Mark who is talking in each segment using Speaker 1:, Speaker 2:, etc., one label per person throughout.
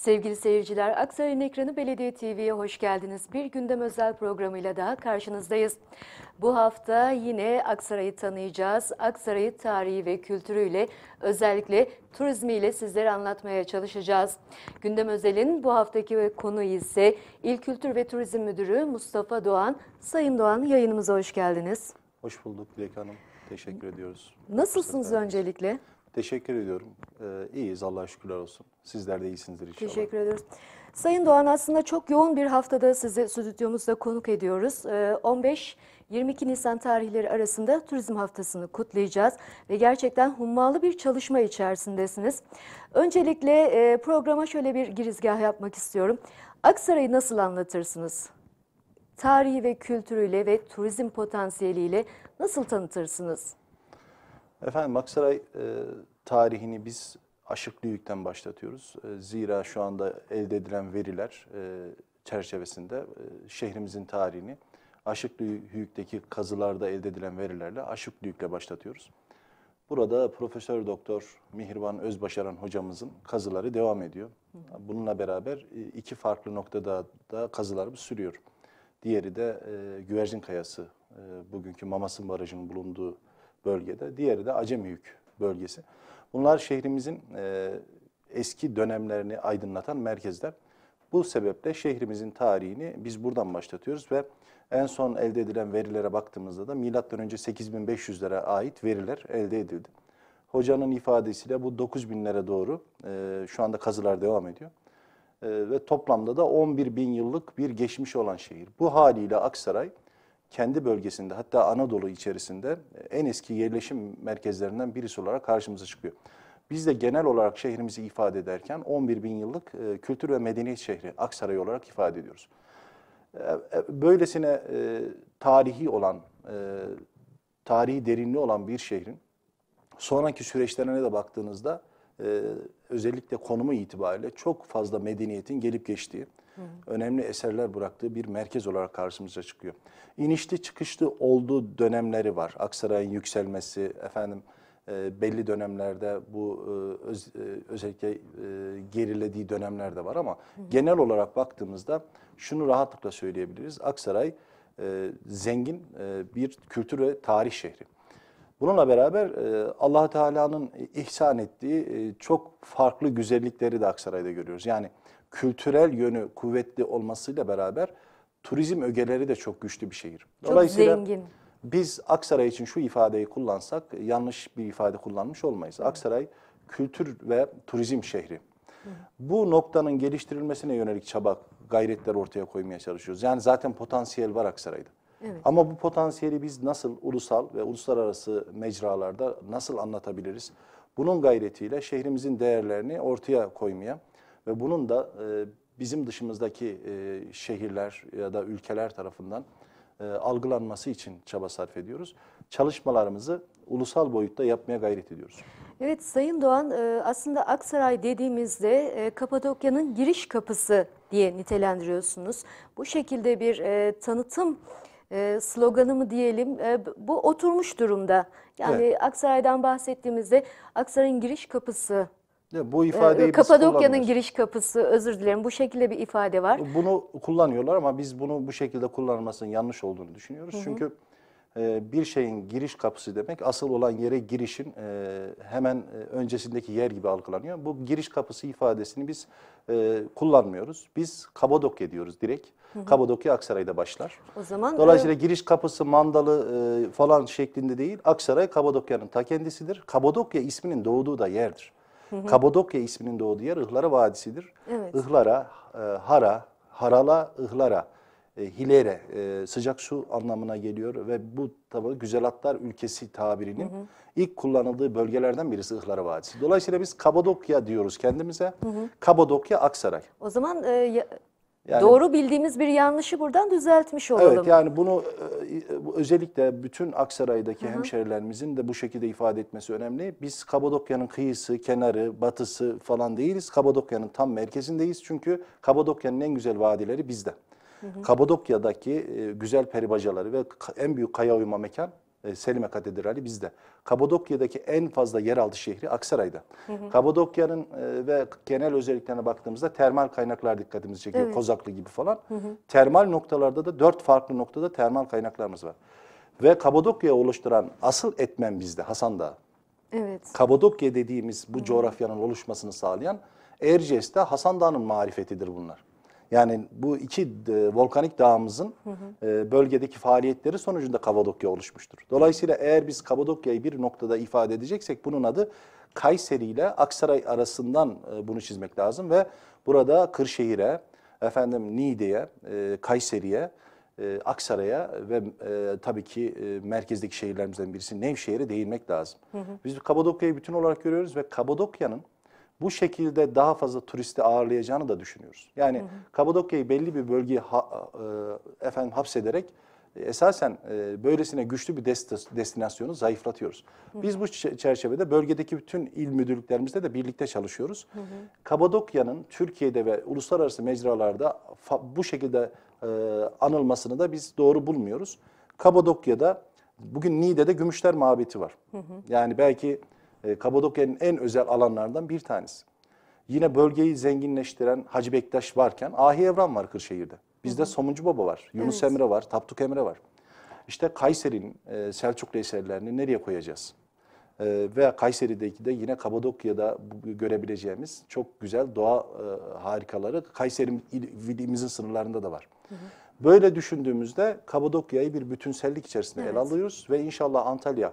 Speaker 1: Sevgili seyirciler, Aksaray'ın ekranı Belediye TV'ye hoş geldiniz. Bir gündem özel programıyla daha karşınızdayız. Bu hafta yine Aksaray'ı tanıyacağız. Aksaray'ı tarihi ve kültürüyle özellikle turizmiyle sizlere anlatmaya çalışacağız. Gündem özelin bu haftaki konu ise İl Kültür ve Turizm Müdürü Mustafa Doğan. Sayın Doğan yayınımıza hoş geldiniz.
Speaker 2: Hoş bulduk Dilek Hanım. Teşekkür ediyoruz.
Speaker 1: Nasılsınız öncelikle?
Speaker 2: Teşekkür ediyorum. Ee, iyiyiz Allah'a şükürler olsun. Sizler de iyisinizdir inşallah.
Speaker 1: Teşekkür ediyoruz. Sayın Doğan aslında çok yoğun bir haftada sizi stüdyomuzda konuk ediyoruz. Ee, 15 22 Nisan tarihleri arasında Turizm Haftası'nı kutlayacağız ve gerçekten hummalı bir çalışma içerisindesiniz. Öncelikle e, programa şöyle bir girizgah yapmak istiyorum. Aksaray'ı nasıl anlatırsınız? Tarihi ve kültürüyle ve turizm potansiyeliyle nasıl tanıtırsınız?
Speaker 2: Efendim Aksaray e, tarihini biz yükten başlatıyoruz. E, zira şu anda elde edilen veriler e, çerçevesinde e, şehrimizin tarihini yükteki kazılarda elde edilen verilerle yükle başlatıyoruz. Burada Profesör Doktor Mihirvan Özbaşaran hocamızın kazıları devam ediyor. Bununla beraber e, iki farklı noktada da kazılarımız sürüyor. Diğeri de e, Güvercin Kayası, e, bugünkü Mamasın Barajı'nın bulunduğu bölgede. Diğeri de Acemiyük bölgesi. Bunlar şehrimizin e, eski dönemlerini aydınlatan merkezler. Bu sebeple şehrimizin tarihini biz buradan başlatıyoruz ve en son elde edilen verilere baktığımızda da milattan önce 8500'lere ait veriler elde edildi. Hocanın ifadesiyle bu 9000'lere doğru e, şu anda kazılar devam ediyor. E, ve toplamda da 11 bin yıllık bir geçmiş olan şehir. Bu haliyle Aksaray kendi bölgesinde hatta Anadolu içerisinde e, en eski yerleşim merkezlerinden birisi olarak karşımıza çıkıyor. Biz de genel olarak şehrimizi ifade ederken 11 bin yıllık e, kültür ve medeniyet şehri Aksaray olarak ifade ediyoruz. E, böylesine tarihi olan, tarihi derinliği olan bir şehrin sonraki süreçlerine de baktığınızda özellikle konumu itibariyle çok fazla medeniyetin gelip geçtiği, önemli eserler bıraktığı bir merkez olarak karşımıza çıkıyor. İnişli çıkışlı olduğu dönemleri var. Aksaray'ın yükselmesi, efendim e, belli dönemlerde bu e, öz, e, özellikle e, gerilediği dönemler de var ama hı hı. genel olarak baktığımızda şunu rahatlıkla söyleyebiliriz. Aksaray e, zengin e, bir kültür ve tarih şehri. Bununla beraber e, allah Teala'nın ihsan ettiği e, çok farklı güzellikleri de Aksaray'da görüyoruz. Yani kültürel yönü kuvvetli olmasıyla beraber turizm ögeleri de çok güçlü bir şehir. Dolayısıyla çok zengin. Biz Aksaray için şu ifadeyi kullansak yanlış bir ifade kullanmış olmayız. Aksaray kültür ve turizm şehri. Bu noktanın geliştirilmesine yönelik çaba gayretler ortaya koymaya çalışıyoruz. Yani zaten potansiyel var Aksaray'da. Evet. Ama bu potansiyeli biz nasıl ulusal ve uluslararası mecralarda nasıl anlatabiliriz? Bunun gayretiyle şehrimizin değerlerini ortaya koymaya, ve bunun da e, bizim dışımızdaki e, şehirler ya da ülkeler tarafından e, algılanması için çaba sarf ediyoruz. Çalışmalarımızı ulusal boyutta yapmaya gayret ediyoruz.
Speaker 1: Evet Sayın Doğan e, aslında Aksaray dediğimizde e, Kapadokya'nın giriş kapısı diye nitelendiriyorsunuz. Bu şekilde bir e, tanıtım sloganı mı diyelim bu oturmuş durumda. Yani evet. Aksaray'dan bahsettiğimizde Aksaray'ın giriş kapısı
Speaker 2: bu ee, ifadeyi Kapadokya'nın
Speaker 1: giriş kapısı özür dilerim bu şekilde bir ifade var.
Speaker 2: Bunu kullanıyorlar ama biz bunu bu şekilde kullanılmasının yanlış olduğunu düşünüyoruz. Hı hı. Çünkü e, bir şeyin giriş kapısı demek asıl olan yere girişin e, hemen e, öncesindeki yer gibi algılanıyor. Bu giriş kapısı ifadesini biz e, kullanmıyoruz. Biz Kapadokya diyoruz direkt. Hı hı. Kabadokya Aksaray'da başlar.
Speaker 1: O zaman Dolayısıyla e,
Speaker 2: giriş kapısı mandalı e, falan şeklinde değil. Aksaray Kapadokya'nın ta kendisidir. Kapadokya isminin doğduğu da yerdir. Kabadokya isminin doğduğu yer Ihlara Vadisi'dir. Evet. Ihlara, e, Hara, Harala, Ihlara, e, Hilere e, sıcak su anlamına geliyor ve bu tabi Güzelatlar ülkesi tabirinin hı hı. ilk kullanıldığı bölgelerden birisi Ihlara Vadisi. Dolayısıyla biz Kabadokya diyoruz kendimize. Hı hı. Kabadokya Aksaray.
Speaker 1: O zaman e, yani, Doğru bildiğimiz bir yanlışı buradan düzeltmiş
Speaker 2: olalım. Evet yani bunu e, e, özellikle bütün Aksaray'daki Hı-hı. hemşerilerimizin de bu şekilde ifade etmesi önemli. Biz Kapadokya'nın kıyısı, kenarı, batısı falan değiliz. Kapadokya'nın tam merkezindeyiz. Çünkü Kapadokya'nın en güzel vadileri bizde. Hı hı. Kapadokya'daki e, güzel peribacaları ve en büyük kaya uyuma mekan e, Selime Katedrali bizde. Kapadokya'daki en fazla yeraltı şehri Aksaray'da. Kapadokya'nın e, ve genel özelliklerine baktığımızda termal kaynaklar dikkatimizi çekiyor. Evet. Kozaklı gibi falan. Hı hı. Termal noktalarda da dört farklı noktada termal kaynaklarımız var. Ve Kapadokya'ya oluşturan asıl etmen bizde Hasan Dağı. Evet. Kabadokya dediğimiz bu coğrafyanın oluşmasını sağlayan Erciyes'te Hasan Dağı'nın marifetidir bunlar. Yani bu iki e, volkanik dağımızın hı hı. E, bölgedeki faaliyetleri sonucunda Kapadokya oluşmuştur. Dolayısıyla eğer biz Kapadokya'yı bir noktada ifade edeceksek bunun adı Kayseri ile Aksaray arasından e, bunu çizmek lazım ve burada Kırşehir'e, efendim Niğde'ye, e, Kayseri'ye, e, Aksaray'a ve e, tabii ki e, merkezdeki şehirlerimizden birisi Nevşehir'e değinmek lazım. Hı hı. Biz Kapadokya'yı bütün olarak görüyoruz ve Kapadokya'nın bu şekilde daha fazla turisti ağırlayacağını da düşünüyoruz. Yani Kapadokya'yı belli bir bölgeyi ha, e, efendim hapsederek e, esasen e, böylesine güçlü bir dest destinasyonu zayıflatıyoruz. Hı hı. Biz bu çerçevede bölgedeki bütün il müdürlüklerimizle de birlikte çalışıyoruz. Kapadokya'nın Türkiye'de ve uluslararası mecralarda bu şekilde e, anılmasını da biz doğru bulmuyoruz. Kapadokya'da bugün Niğde'de Gümüşler Mabeti var. Hı hı. Yani belki e, Kapadokya'nın en özel alanlarından bir tanesi. Yine bölgeyi zenginleştiren Hacı Bektaş varken Ahi Evran var Kırşehir'de. Bizde hı hı. Somuncu Baba var, Yunus evet. Emre var, Tapduk Emre var. İşte Kayseri'nin e, Selçuklu eserlerini nereye koyacağız? E, ve Kayseri'deki de yine Kapadokya'da görebileceğimiz çok güzel doğa e, harikaları Kayseri ilimizin sınırlarında da var. Hı hı. Böyle düşündüğümüzde Kapadokya'yı bir bütünsellik içerisinde evet. ele alıyoruz ve inşallah Antalya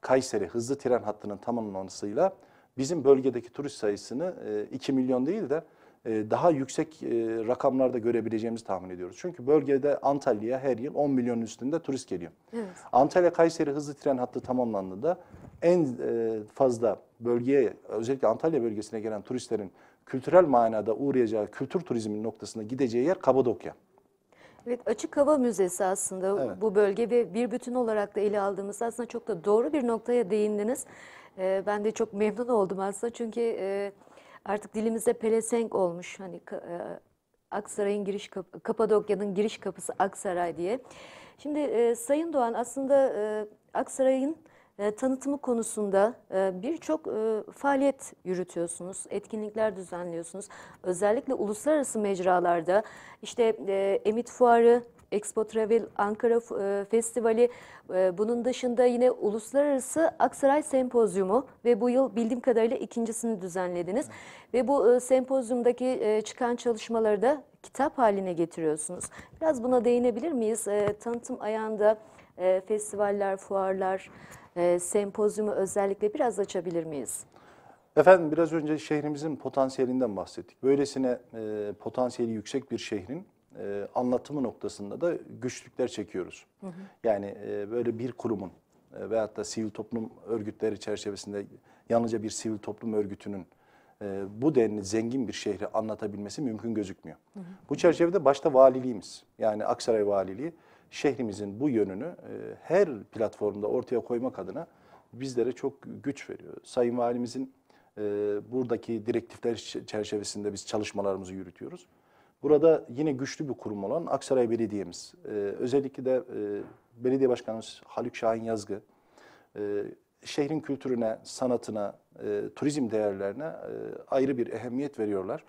Speaker 2: Kayseri hızlı tren hattının tamamlanmasıyla bizim bölgedeki turist sayısını e, 2 milyon değil de e, daha yüksek e, rakamlarda görebileceğimizi tahmin ediyoruz. Çünkü bölgede Antalya'ya her yıl 10 milyonun üstünde turist geliyor. Evet. Antalya-Kayseri hızlı tren hattı tamamlandığında en e, fazla bölgeye özellikle Antalya bölgesine gelen turistlerin kültürel manada uğrayacağı kültür turizmin noktasında gideceği yer Kabadokya.
Speaker 1: Evet açık hava müzesi aslında evet. bu bölge ve bir bütün olarak da ele aldığımız aslında çok da doğru bir noktaya değindiniz. Ee, ben de çok memnun oldum aslında çünkü e, artık dilimizde pelesenk olmuş hani e, Aksaray'ın giriş kapı, Kapadokya'nın giriş kapısı Aksaray diye. Şimdi e, Sayın Doğan aslında e, Aksaray'ın ee, tanıtımı konusunda e, birçok e, faaliyet yürütüyorsunuz, etkinlikler düzenliyorsunuz. Özellikle uluslararası mecralarda işte e, Emit Fuarı, Expo Travel Ankara e, Festivali bunun dışında yine Uluslararası Aksaray Sempozyumu ve bu yıl bildiğim kadarıyla ikincisini düzenlediniz. Evet. Ve bu sempozyumdaki çıkan çalışmaları da kitap haline getiriyorsunuz. Biraz buna değinebilir miyiz? Tanıtım ayağında festivaller, fuarlar, e, sempozyumu özellikle biraz açabilir miyiz?
Speaker 2: Efendim biraz önce şehrimizin potansiyelinden bahsettik. Böylesine e, potansiyeli yüksek bir şehrin e, anlatımı noktasında da güçlükler çekiyoruz. Hı hı. Yani e, böyle bir kurumun e, veyahut da sivil toplum örgütleri çerçevesinde yalnızca bir sivil toplum örgütünün e, bu denli zengin bir şehri anlatabilmesi mümkün gözükmüyor. Hı hı. Bu çerçevede başta valiliğimiz yani Aksaray Valiliği şehrimizin bu yönünü e, her platformda ortaya koymak adına bizlere çok güç veriyor. Sayın Valimizin e, buradaki direktifler çerçevesinde biz çalışmalarımızı yürütüyoruz. Burada yine güçlü bir kurum olan Aksaray Belediye'miz, e, özellikle de Belediye Başkanımız Haluk Şahin Yazgı, şehrin kültürüne, sanatına, turizm değerlerine ayrı bir ehemmiyet veriyorlar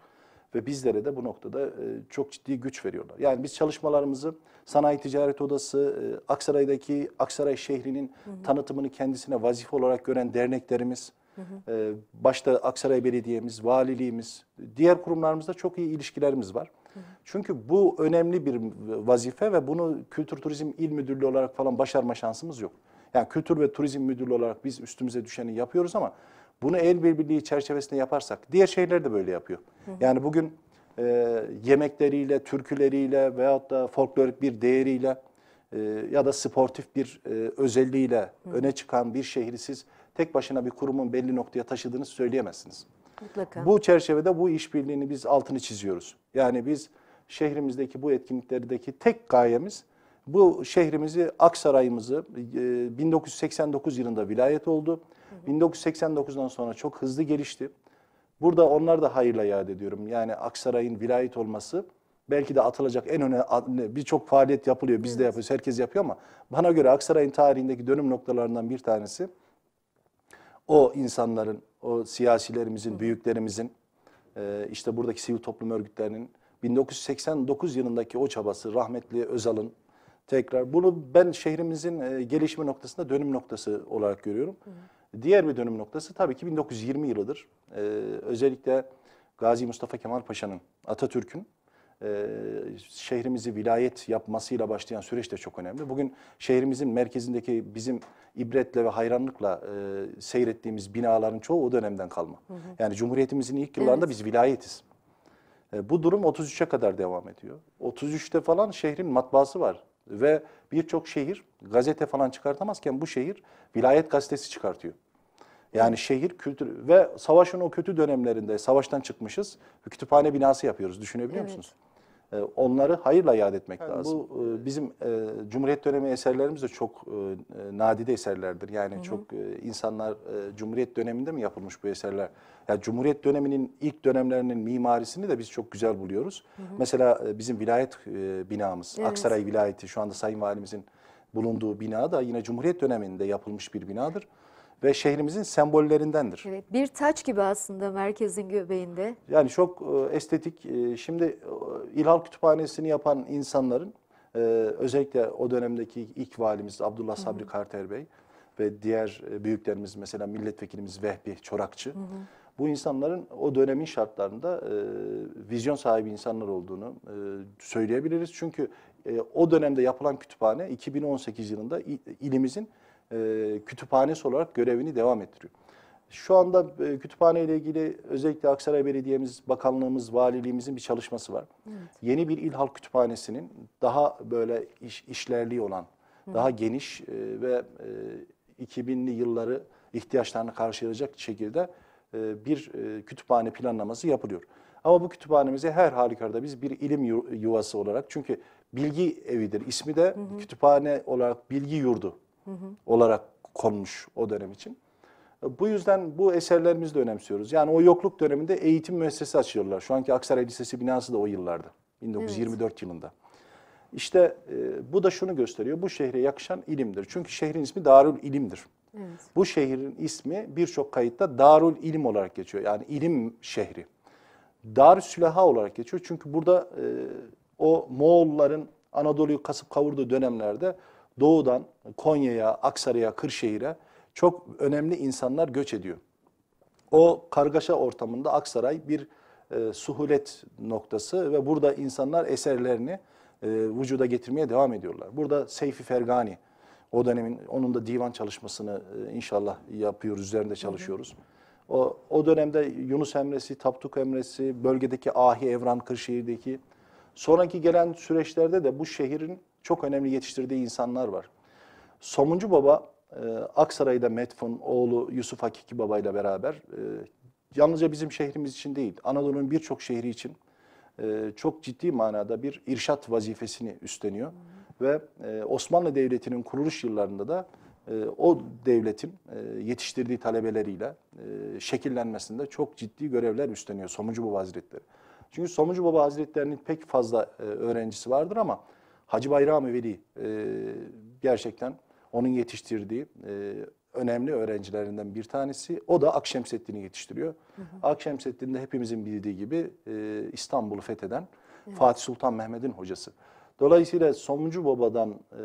Speaker 2: ve bizlere de bu noktada e, çok ciddi güç veriyorlar. Yani biz çalışmalarımızı Sanayi Ticaret Odası, e, Aksaray'daki Aksaray şehrinin hı hı. tanıtımını kendisine vazife olarak gören derneklerimiz, hı hı. E, başta Aksaray Belediye'miz, valiliğimiz, diğer kurumlarımızda çok iyi ilişkilerimiz var. Hı hı. Çünkü bu önemli bir vazife ve bunu Kültür Turizm İl Müdürlüğü olarak falan başarma şansımız yok. Yani Kültür ve Turizm Müdürlüğü olarak biz üstümüze düşeni yapıyoruz ama bunu el birliği çerçevesinde yaparsak, diğer şeyler de böyle yapıyor. Hı hı. Yani bugün e, yemekleriyle, türküleriyle veyahut da folklorik bir değeriyle e, ya da sportif bir e, özelliğiyle hı. öne çıkan bir şehri siz tek başına bir kurumun belli noktaya taşıdığını söyleyemezsiniz. Mutlaka. Bu çerçevede bu işbirliğini biz altını çiziyoruz. Yani biz şehrimizdeki bu etkinliklerdeki tek gayemiz bu şehrimizi Aksaray'ımızı 1989 e, yılında vilayet oldu. 1989'dan sonra çok hızlı gelişti. Burada onlar da hayırla yad ediyorum. Yani Aksaray'ın vilayet olması belki de atılacak en öne birçok faaliyet yapılıyor. Biz evet. de yapıyoruz, herkes yapıyor ama bana göre Aksaray'ın tarihindeki dönüm noktalarından bir tanesi o insanların, o siyasilerimizin, büyüklerimizin, e, işte buradaki sivil toplum örgütlerinin 1989 yılındaki o çabası rahmetli Özal'ın tekrar bunu ben şehrimizin e, gelişme noktasında dönüm noktası olarak görüyorum. Hı. Diğer bir dönüm noktası tabii ki 1920 yılıdır. Ee, özellikle Gazi Mustafa Kemal Paşa'nın, Atatürk'ün e, şehrimizi vilayet yapmasıyla başlayan süreç de çok önemli. Bugün şehrimizin merkezindeki bizim ibretle ve hayranlıkla e, seyrettiğimiz binaların çoğu o dönemden kalma. Hı hı. Yani Cumhuriyetimizin ilk yıllarında evet. biz vilayetiz. E, bu durum 33'e kadar devam ediyor. 33'te falan şehrin matbaası var. Ve birçok şehir gazete falan çıkartamazken bu şehir vilayet gazetesi çıkartıyor. Yani şehir kültür ve savaşın o kötü dönemlerinde savaştan çıkmışız. Kütüphane binası yapıyoruz düşünebiliyor evet. musunuz? Ee, onları hayırla yad etmek yani lazım. Bu e, bizim e, Cumhuriyet dönemi eserlerimiz de çok e, nadide eserlerdir. Yani hı hı. çok e, insanlar e, Cumhuriyet döneminde mi yapılmış bu eserler? Ya Cumhuriyet döneminin ilk dönemlerinin mimarisini de biz çok güzel buluyoruz. Hı hı. Mesela e, bizim vilayet e, binamız, evet. Aksaray vilayeti şu anda Sayın Valimizin bulunduğu bina da yine Cumhuriyet döneminde yapılmış bir binadır ve şehrimizin sembollerindendir. Evet,
Speaker 1: bir taç gibi aslında merkezin göbeğinde.
Speaker 2: Yani çok e, estetik. Şimdi İlhal Kütüphanesi'ni yapan insanların özellikle o dönemdeki ilk valimiz Abdullah Sabri Karter Bey ve diğer büyüklerimiz mesela milletvekilimiz Vehbi Çorakçı. Hı hı. Bu insanların o dönemin şartlarında e, vizyon sahibi insanlar olduğunu e, söyleyebiliriz. Çünkü e, o dönemde yapılan kütüphane 2018 yılında ilimizin e, kütüphanesi olarak görevini devam ettiriyor. Şu anda e, kütüphane ile ilgili özellikle Aksaray Belediye'miz, bakanlığımız, valiliğimizin bir çalışması var. Evet. Yeni bir il halk kütüphanesinin daha böyle iş, işlerliği olan, Hı. daha geniş e, ve e, 2000'li yılları ihtiyaçlarını karşılayacak şekilde e, bir e, kütüphane planlaması yapılıyor. Ama bu kütüphanemizi her halükarda biz bir ilim yuvası olarak çünkü bilgi evidir ismi de hı hı. kütüphane olarak bilgi yurdu hı hı. olarak konmuş o dönem için. E, bu yüzden bu eserlerimizi de önemsiyoruz. Yani o yokluk döneminde eğitim müessesesi açıyorlar. Şu anki Aksaray Lisesi binası da o yıllarda. 1924 evet. yılında. İşte e, bu da şunu gösteriyor. Bu şehre yakışan ilimdir. Çünkü şehrin ismi Darül İlim'dir. Evet. Bu şehrin ismi birçok kayıtta Darul İlim olarak geçiyor. Yani ilim şehri. Dar Sülaha olarak geçiyor. Çünkü burada e, o Moğolların Anadolu'yu kasıp kavurduğu dönemlerde doğudan Konya'ya, Aksaray'a, Kırşehir'e çok önemli insanlar göç ediyor. O kargaşa ortamında Aksaray bir e, suhulet noktası ve burada insanlar eserlerini e, vücuda getirmeye devam ediyorlar. Burada Seyfi Fergani, o dönemin onun da divan çalışmasını e, inşallah yapıyoruz, üzerinde çalışıyoruz. O, o dönemde Yunus Emresi, Tapduk Emresi, bölgedeki Ahi Evran Kırşehir'deki sonraki gelen süreçlerde de bu şehrin çok önemli yetiştirdiği insanlar var. Somuncu Baba e, Aksaray'da Metfun oğlu Yusuf Hakiki Baba ile beraber e, yalnızca bizim şehrimiz için değil Anadolu'nun birçok şehri için e, çok ciddi manada bir irşat vazifesini üstleniyor. Hmm ve e, Osmanlı Devleti'nin kuruluş yıllarında da e, o devletin e, yetiştirdiği talebeleriyle şekillenmesinde çok ciddi görevler üstleniyor somuncu Baba Hazretleri. Çünkü somuncu Baba Hazretleri'nin pek fazla öğrencisi vardır ama Hacı Bayrami Veli gerçekten onun yetiştirdiği önemli öğrencilerinden bir tanesi. O da Akşemseddin'i yetiştiriyor. Hı hı. Akşemseddin de hepimizin bildiği gibi İstanbul'u fetheden evet. Fatih Sultan Mehmet'in hocası. Dolayısıyla Somuncu Baba'dan e,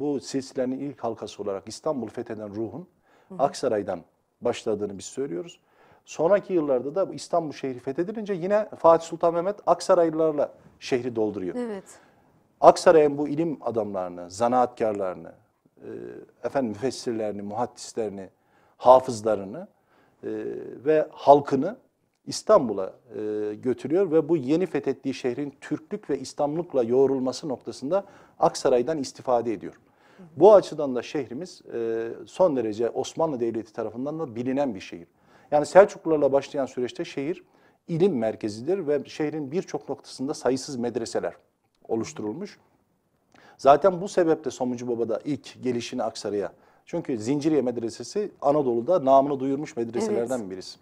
Speaker 2: bu silsilenin ilk halkası olarak İstanbul fetheden ruhun hı hı. Aksaray'dan başladığını biz söylüyoruz. Sonraki yıllarda da İstanbul şehri fethedilince yine Fatih Sultan Mehmet Aksaraylılarla şehri dolduruyor. Evet. Aksaray'ın bu ilim adamlarını, zanaatkarlarını, e, efendim müfessirlerini, muhaddislerini, hafızlarını e, ve halkını İstanbul'a e, götürüyor ve bu yeni fethettiği şehrin Türklük ve İslamlıkla yoğrulması noktasında Aksaray'dan istifade ediyor. Bu açıdan da şehrimiz e, son derece Osmanlı Devleti tarafından da bilinen bir şehir. Yani Selçuklularla başlayan süreçte şehir ilim merkezidir ve şehrin birçok noktasında sayısız medreseler oluşturulmuş. Zaten bu sebeple Somuncu Baba da ilk gelişini Aksaray'a. Çünkü Zinciriye Medresesi Anadolu'da namını duyurmuş medreselerden evet. birisi.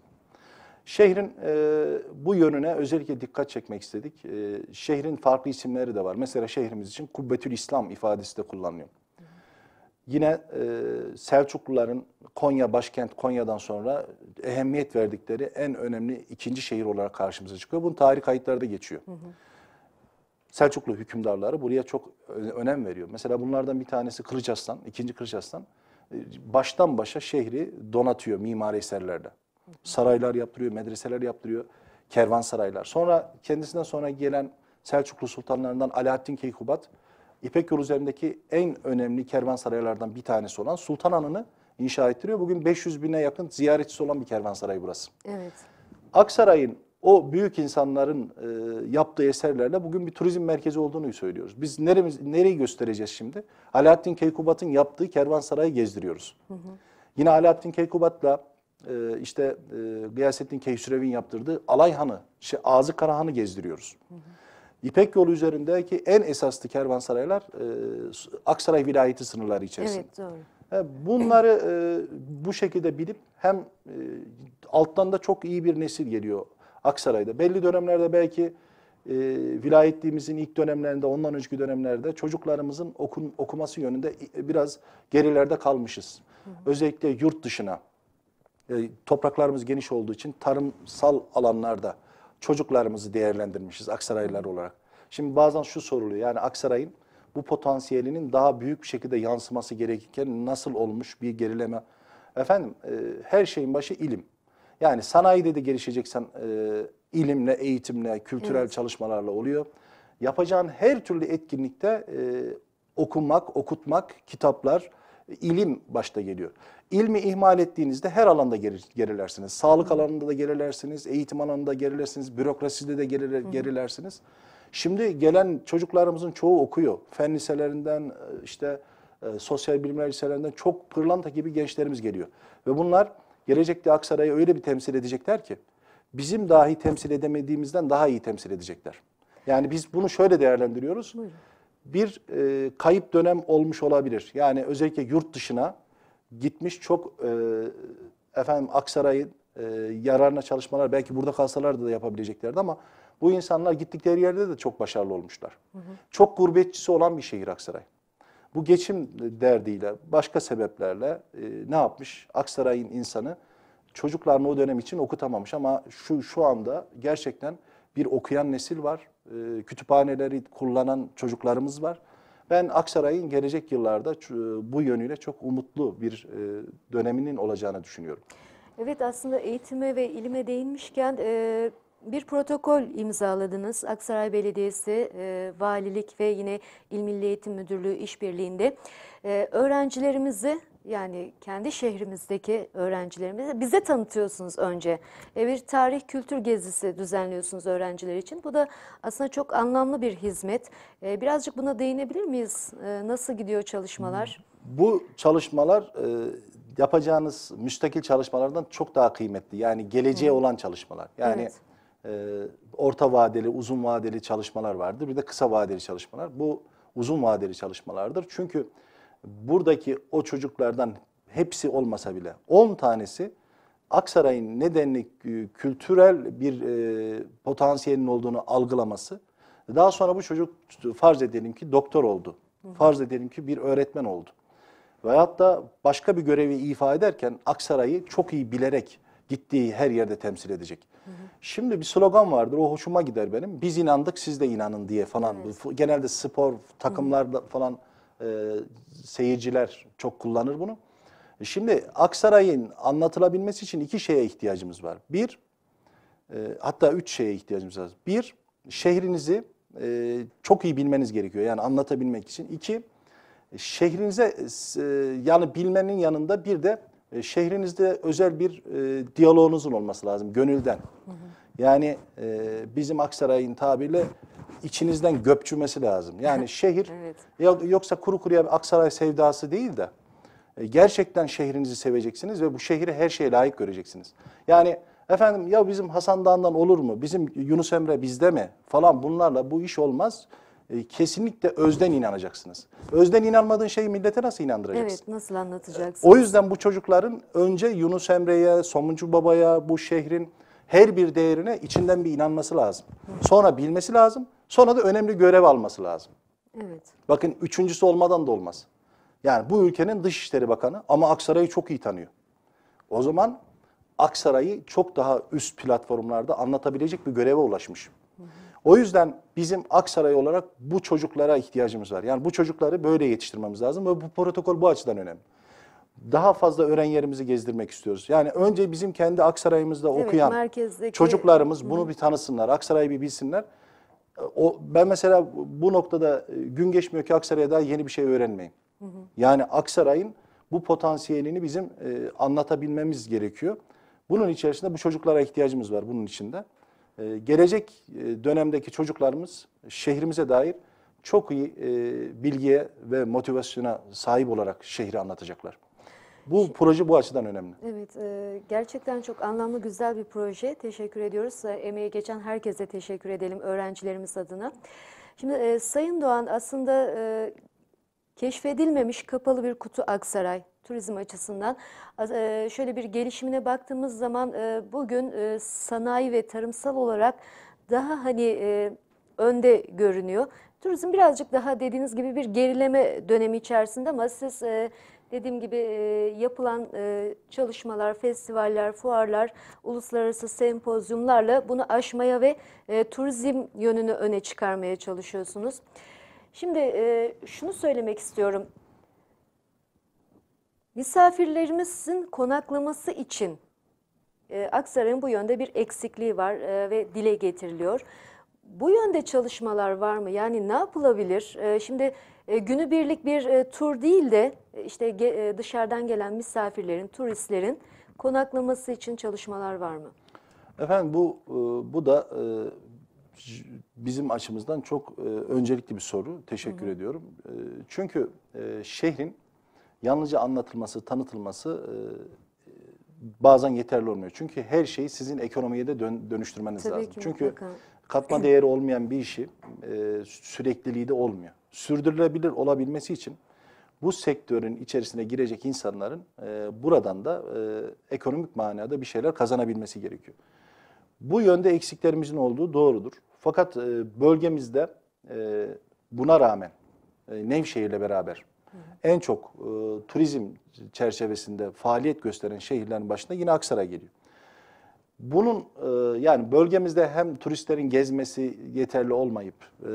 Speaker 2: Şehrin e, bu yönüne özellikle dikkat çekmek istedik. E, şehrin farklı isimleri de var. Mesela şehrimiz için Kubbetül İslam ifadesi de kullanılıyor. Yine e, Selçukluların Konya başkent Konya'dan sonra ehemmiyet verdikleri en önemli ikinci şehir olarak karşımıza çıkıyor. Bunun tarih kayıtları geçiyor. Selçuklu hükümdarları buraya çok önem veriyor. Mesela bunlardan bir tanesi Kılıçaslan, ikinci Kılıçaslan. E, baştan başa şehri donatıyor mimari eserlerde. Saraylar yaptırıyor, medreseler yaptırıyor, kervansaraylar. Sonra kendisinden sonra gelen Selçuklu sultanlarından Alaaddin Keykubat, İpek yolu üzerindeki en önemli kervansaraylardan bir tanesi olan Sultan Hanı'nı inşa ettiriyor. Bugün 500 bine yakın ziyaretçisi olan bir kervansaray burası. Evet. Aksaray'ın o büyük insanların e, yaptığı eserlerle bugün bir turizm merkezi olduğunu söylüyoruz. Biz neremiz, nereyi göstereceğiz şimdi? Alaaddin Keykubat'ın yaptığı kervansarayı gezdiriyoruz. Hı hı. Yine Alaaddin Keykubat'la e, işte e, Gıyasettin Keyhüsrev'in yaptırdığı Hanı, şey, Ağzı Karahan'ı gezdiriyoruz. Hı hı. İpek yolu üzerindeki en esaslı kervansaraylar e, Aksaray vilayeti sınırları içerisinde. Evet doğru. E, bunları e, bu şekilde bilip hem e, alttan da çok iyi bir nesil geliyor Aksaray'da. Belli dönemlerde belki e, vilayetliğimizin ilk dönemlerinde, ondan önceki dönemlerde çocuklarımızın okun, okuması yönünde biraz gerilerde kalmışız. Hı hı. Özellikle yurt dışına e, topraklarımız geniş olduğu için tarımsal alanlarda çocuklarımızı değerlendirmişiz Aksaraylılar olarak. Şimdi bazen şu soruluyor yani Aksaray'ın bu potansiyelinin daha büyük bir şekilde yansıması gerekirken nasıl olmuş bir gerileme? Efendim e, her şeyin başı ilim. Yani sanayide de gelişeceksen e, ilimle, eğitimle, kültürel evet. çalışmalarla oluyor. Yapacağın her türlü etkinlikte e, okumak, okutmak, kitaplar, ilim başta geliyor. İlmi ihmal ettiğinizde her alanda geri, gerilersiniz. Sağlık alanında da gerilersiniz, eğitim alanında gerilersiniz, bürokraside de geriler, gerilersiniz. Şimdi gelen çocuklarımızın çoğu okuyor. Fen liselerinden e, işte e, sosyal bilimler liselerinden çok pırlanta gibi gençlerimiz geliyor. Ve bunlar gelecekte Aksaray'ı öyle bir temsil edecekler ki bizim dahi temsil edemediğimizden daha iyi temsil edecekler. Yani biz bunu şöyle değerlendiriyoruz. Buyurun. Bir e, kayıp dönem olmuş olabilir. Yani özellikle yurt dışına gitmiş çok e, efendim Aksaray'ın e, yararına çalışmalar belki burada kalsalardı da yapabileceklerdi ama bu insanlar gittikleri yerde de çok başarılı olmuşlar. Hı hı. Çok gurbetçisi olan bir şehir Aksaray. Bu geçim derdiyle, başka sebeplerle e, ne yapmış? Aksaray'ın insanı çocuklarını o dönem için okutamamış ama şu şu anda gerçekten bir okuyan nesil var. E, kütüphaneleri kullanan çocuklarımız var. Ben Aksaray'ın gelecek yıllarda e, bu yönüyle çok umutlu bir e, döneminin olacağını düşünüyorum.
Speaker 1: Evet aslında eğitime ve ilime değinmişken e, bir protokol imzaladınız. Aksaray Belediyesi, Valilik ve yine İl Milli Eğitim Müdürlüğü işbirliğinde öğrencilerimizi yani kendi şehrimizdeki öğrencilerimize bize tanıtıyorsunuz önce. E, bir tarih kültür gezisi düzenliyorsunuz öğrenciler için. Bu da aslında çok anlamlı bir hizmet. E, birazcık buna değinebilir miyiz? E, nasıl gidiyor çalışmalar?
Speaker 2: Bu çalışmalar e, yapacağınız müstakil çalışmalardan çok daha kıymetli. Yani geleceğe Hı. Hmm. olan çalışmalar. Yani evet. e, orta vadeli, uzun vadeli çalışmalar vardır. Bir de kısa vadeli çalışmalar. Bu uzun vadeli çalışmalardır. Çünkü buradaki o çocuklardan hepsi olmasa bile 10 tanesi Aksaray'ın nedenli e, kültürel bir e, potansiyelin olduğunu algılaması. Daha sonra bu çocuk farz edelim ki doktor oldu. Farz edelim ki bir öğretmen oldu. Veyahut da başka bir görevi ifa ederken Aksaray'ı çok iyi bilerek gittiği her yerde temsil edecek. Hı hı. Şimdi bir slogan vardır o hoşuma gider benim. Biz inandık siz de inanın diye falan. Evet. Genelde spor takımlarda hı hı. falan e, seyirciler çok kullanır bunu. Şimdi Aksaray'ın anlatılabilmesi için iki şeye ihtiyacımız var. Bir, e, hatta üç şeye ihtiyacımız var. Bir, şehrinizi e, çok iyi bilmeniz gerekiyor yani anlatabilmek için. İki, şehrinize e, yani bilmenin yanında bir de e, şehrinizde özel bir e, diyaloğunuzun olması lazım gönülden. Hı hı. Yani e, bizim Aksaray'ın tabirle içinizden göpçümesi lazım. Yani şehir evet. yoksa kuru kuruya Aksaray sevdası değil de e, gerçekten şehrinizi seveceksiniz ve bu şehri her şeye layık göreceksiniz. Yani efendim ya bizim Hasan Dağ'ından olur mu? Bizim Yunus Emre bizde mi? Falan bunlarla bu iş olmaz. E, kesinlikle özden inanacaksınız. Özden inanmadığın şeyi millete nasıl inandıracaksın?
Speaker 1: Evet nasıl anlatacaksın? o
Speaker 2: yüzden bu çocukların önce Yunus Emre'ye, Somuncu Baba'ya, bu şehrin her bir değerine içinden bir inanması lazım. Sonra bilmesi lazım. Sonra da önemli görev alması lazım. Evet. Bakın üçüncüsü olmadan da olmaz. Yani bu ülkenin Dışişleri Bakanı ama Aksaray'ı çok iyi tanıyor. O zaman Aksaray'ı çok daha üst platformlarda anlatabilecek bir göreve ulaşmış. Hı hı. O yüzden bizim Aksaray olarak bu çocuklara ihtiyacımız var. Yani bu çocukları böyle yetiştirmemiz lazım ve bu protokol bu açıdan önemli. Daha fazla öğren yerimizi gezdirmek istiyoruz. Yani önce bizim kendi Aksaray'ımızda evet, okuyan merkezdeki...
Speaker 1: çocuklarımız bunu bir
Speaker 2: tanısınlar, Aksaray'ı bir bilsinler o, ben mesela bu noktada e, gün geçmiyor ki Aksaray'a yeni bir şey öğrenmeyin. Hı hı. Yani Aksaray'ın bu potansiyelini bizim e, anlatabilmemiz gerekiyor. Bunun içerisinde bu çocuklara ihtiyacımız var bunun içinde. E, gelecek e, dönemdeki çocuklarımız şehrimize dair çok iyi e, bilgiye ve motivasyona sahip olarak şehri anlatacaklar. Bu proje bu açıdan önemli.
Speaker 1: Evet, e, gerçekten çok anlamlı, güzel bir proje. Teşekkür ediyoruz. E, emeği geçen herkese teşekkür edelim öğrencilerimiz adına. Şimdi e, Sayın Doğan aslında e, keşfedilmemiş kapalı bir kutu Aksaray turizm açısından. E, şöyle bir gelişimine baktığımız zaman e, bugün e, sanayi ve tarımsal olarak daha hani e, önde görünüyor. Turizm birazcık daha dediğiniz gibi bir gerileme dönemi içerisinde ama siz... E, Dediğim gibi e, yapılan e, çalışmalar, festivaller, fuarlar, uluslararası sempozyumlarla bunu aşmaya ve e, turizm yönünü öne çıkarmaya çalışıyorsunuz. Şimdi şunu söylemek istiyorum. Misafirlerimizin konaklaması için Aksaray'ın bu yönde bir eksikliği var ve dile getiriliyor bu yönde çalışmalar var mı? Yani ne yapılabilir? Ee, şimdi e, günübirlik bir e, tur değil de e, işte dışarıdan gelen misafirlerin, turistlerin konaklaması için çalışmalar var mı?
Speaker 2: Efendim bu bu da bizim açımızdan çok öncelikli bir soru. Teşekkür Hı ediyorum. çünkü şehrin yalnızca anlatılması, tanıtılması bazen yeterli olmuyor. Çünkü her şeyi sizin ekonomiye de dön dönüştürmeniz Tabii lazım. Ki, Çünkü mutlaka katma değeri olmayan bir işi e, sürekliliği de olmuyor. Sürdürülebilir olabilmesi için bu sektörün içerisine girecek insanların e, buradan da e, ekonomik manada bir şeyler kazanabilmesi gerekiyor. Bu yönde eksiklerimizin olduğu doğrudur. Fakat e, bölgemizde e, buna rağmen e, Nevşehir'le beraber en çok e, turizm çerçevesinde faaliyet gösteren şehirlerin başında yine Aksaray geliyor. Bunun e, yani bölgemizde hem turistlerin gezmesi yeterli olmayıp e,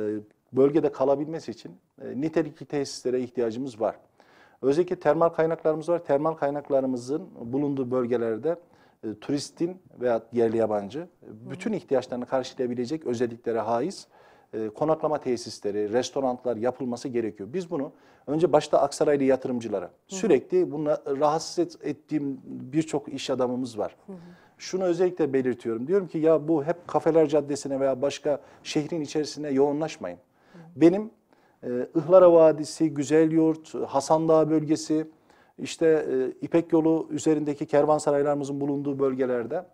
Speaker 2: bölgede kalabilmesi için e, nitelikli tesislere ihtiyacımız var. Özellikle termal kaynaklarımız var. Termal kaynaklarımızın bulunduğu bölgelerde turistin veya yerli yabancı bütün ihtiyaçlarını karşılayabilecek özelliklere haiz konaklama tesisleri, restoranlar yapılması gerekiyor. Biz bunu önce başta Aksaraylı yatırımcılara sürekli bunu rahatsız ettiğim birçok iş adamımız var. Hı hı şunu özellikle belirtiyorum. Diyorum ki ya bu hep kafeler caddesine veya başka şehrin içerisine yoğunlaşmayın. Benim e, Ihlara Vadisi, Yurt Hasan Dağı bölgesi, işte e, İpek yolu üzerindeki kervansaraylarımızın bulunduğu bölgelerde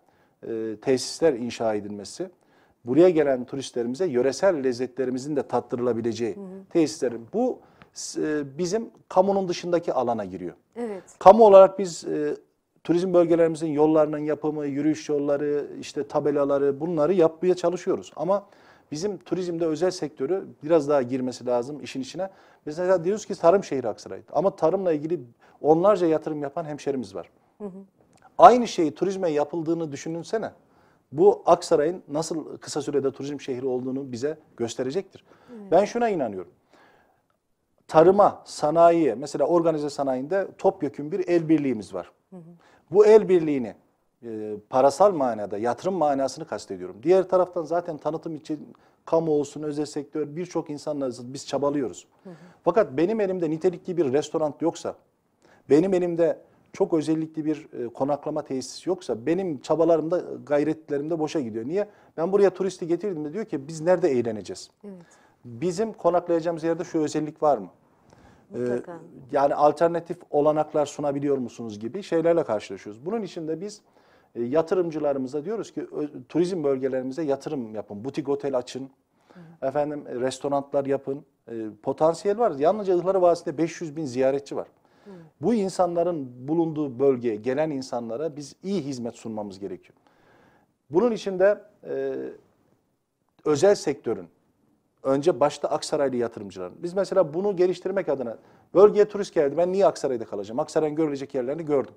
Speaker 2: e, tesisler inşa edilmesi, buraya gelen turistlerimize yöresel lezzetlerimizin de tattırılabileceği hı hı. tesislerin bu e, bizim kamunun dışındaki alana giriyor. Evet. Kamu olarak biz e, Turizm bölgelerimizin yollarının yapımı, yürüyüş yolları, işte tabelaları bunları yapmaya çalışıyoruz. Ama bizim turizmde özel sektörü biraz daha girmesi lazım işin içine. mesela diyoruz ki tarım şehri Aksaray. Ama tarımla ilgili onlarca yatırım yapan hemşerimiz var. Hı hı. Aynı şeyi turizme yapıldığını düşününsene. Bu Aksaray'ın nasıl kısa sürede turizm şehri olduğunu bize gösterecektir. Evet. Ben şuna inanıyorum. Tarıma, sanayiye, mesela organize sanayinde topyekun bir el birliğimiz var. Hı hı. Bu el birliğini e, parasal manada yatırım manasını kastediyorum. Diğer taraftan zaten tanıtım için kamu olsun, özel sektör birçok insanla biz çabalıyoruz. Hı hı. Fakat benim elimde nitelikli bir restoran yoksa, benim elimde çok özellikli bir e, konaklama tesisi yoksa benim çabalarım da e, gayretlerim de boşa gidiyor. Niye? Ben buraya turisti getirdim de diyor ki biz nerede eğleneceğiz? Evet. Bizim konaklayacağımız yerde şu özellik var mı? Mutlaka. E, yani alternatif olanaklar sunabiliyor musunuz gibi şeylerle karşılaşıyoruz. Bunun için de biz e, yatırımcılarımıza diyoruz ki ö, turizm bölgelerimize yatırım yapın. Butik otel açın. Hı. Efendim e, restoranlar yapın. E, potansiyel var. Yalnızca ıhları Vadisi'nde 500 bin ziyaretçi var. Hı. Bu insanların bulunduğu bölgeye gelen insanlara biz iyi hizmet sunmamız gerekiyor. Bunun için de e, özel sektörün önce başta Aksaraylı yatırımcıların. Biz mesela bunu geliştirmek adına bölgeye turist geldi. Ben niye Aksaray'da kalacağım? Aksaray'ın görülecek yerlerini gördüm.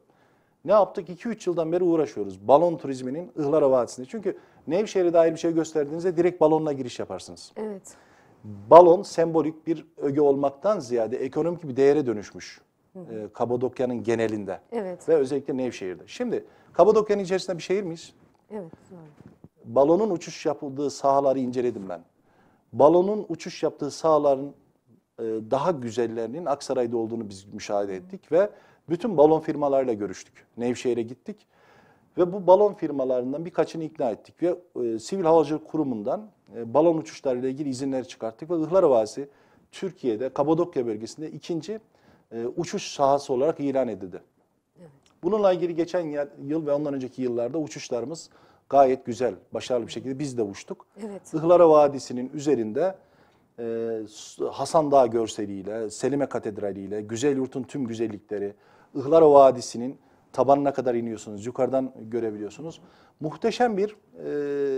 Speaker 2: Ne yaptık? 2-3 yıldan beri uğraşıyoruz. Balon turizminin Ihlara Vadisi'nde. Çünkü Nevşehir'e dair bir şey gösterdiğinizde direkt balonla giriş yaparsınız. Evet. Balon sembolik bir öge olmaktan ziyade ekonomik bir değere dönüşmüş. Hı hı. E, genelinde. Evet. Ve özellikle Nevşehir'de. Şimdi Kapadokya'nın içerisinde bir şehir miyiz? Evet. Doğru. Balonun uçuş yapıldığı sahaları inceledim ben balonun uçuş yaptığı sahaların e, daha güzellerinin Aksaray'da olduğunu biz müşahede ettik ve bütün balon firmalarla görüştük. Nevşehir'e gittik ve bu balon firmalarından birkaçını ikna ettik ve e, Sivil Havacılık Kurumu'ndan e, balon uçuşlarıyla ilgili izinleri çıkarttık ve Ihlar Vadisi Türkiye'de Kabadokya bölgesinde ikinci e, uçuş sahası olarak ilan edildi. Evet. Bununla ilgili geçen yıl ve ondan önceki yıllarda uçuşlarımız gayet güzel, başarılı bir şekilde biz de uçtuk. Evet. Ihlara Vadisi'nin üzerinde e, Hasan Dağı görseliyle, Selime Katedrali'yle, Güzel Yurt'un tüm güzellikleri, Ihlara Vadisi'nin tabanına kadar iniyorsunuz, yukarıdan görebiliyorsunuz. Muhteşem bir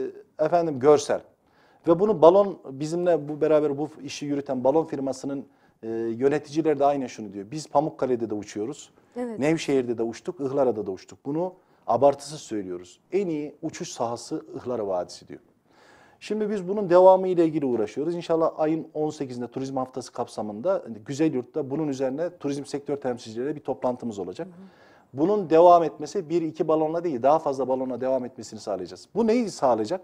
Speaker 2: e, efendim görsel. Ve bunu balon bizimle bu beraber bu işi yürüten balon firmasının e, yöneticileri de aynı şunu diyor. Biz Pamukkale'de de uçuyoruz. Evet. Nevşehir'de de uçtuk, Ihlara'da da uçtuk. Bunu Abartısı söylüyoruz. En iyi uçuş sahası Ihlara Vadisi diyor. Şimdi biz bunun devamı ile ilgili uğraşıyoruz. İnşallah ayın 18'inde turizm haftası kapsamında Güzel Yurt'ta bunun üzerine turizm sektör temsilcileriyle bir toplantımız olacak. Hı hı. Bunun devam etmesi bir iki balonla değil daha fazla balonla devam etmesini sağlayacağız. Bu neyi sağlayacak?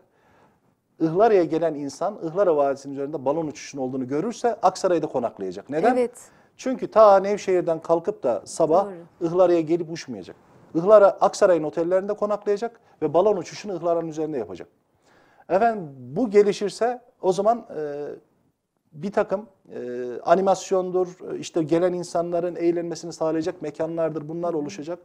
Speaker 2: Ihlara'ya gelen insan Ihlara Vadisi'nin üzerinde balon uçuşunun olduğunu görürse Aksaray'da konaklayacak. Neden? Evet. Çünkü ta Nevşehir'den kalkıp da sabah Doğru. Ihlara'ya gelip uçmayacak. Ihlara Aksaray'ın otellerinde konaklayacak ve balon uçuşunu Ihlara'nın üzerinde yapacak. Efendim bu gelişirse o zaman e, bir takım e, animasyondur, e, işte gelen insanların eğlenmesini sağlayacak mekanlardır bunlar oluşacak.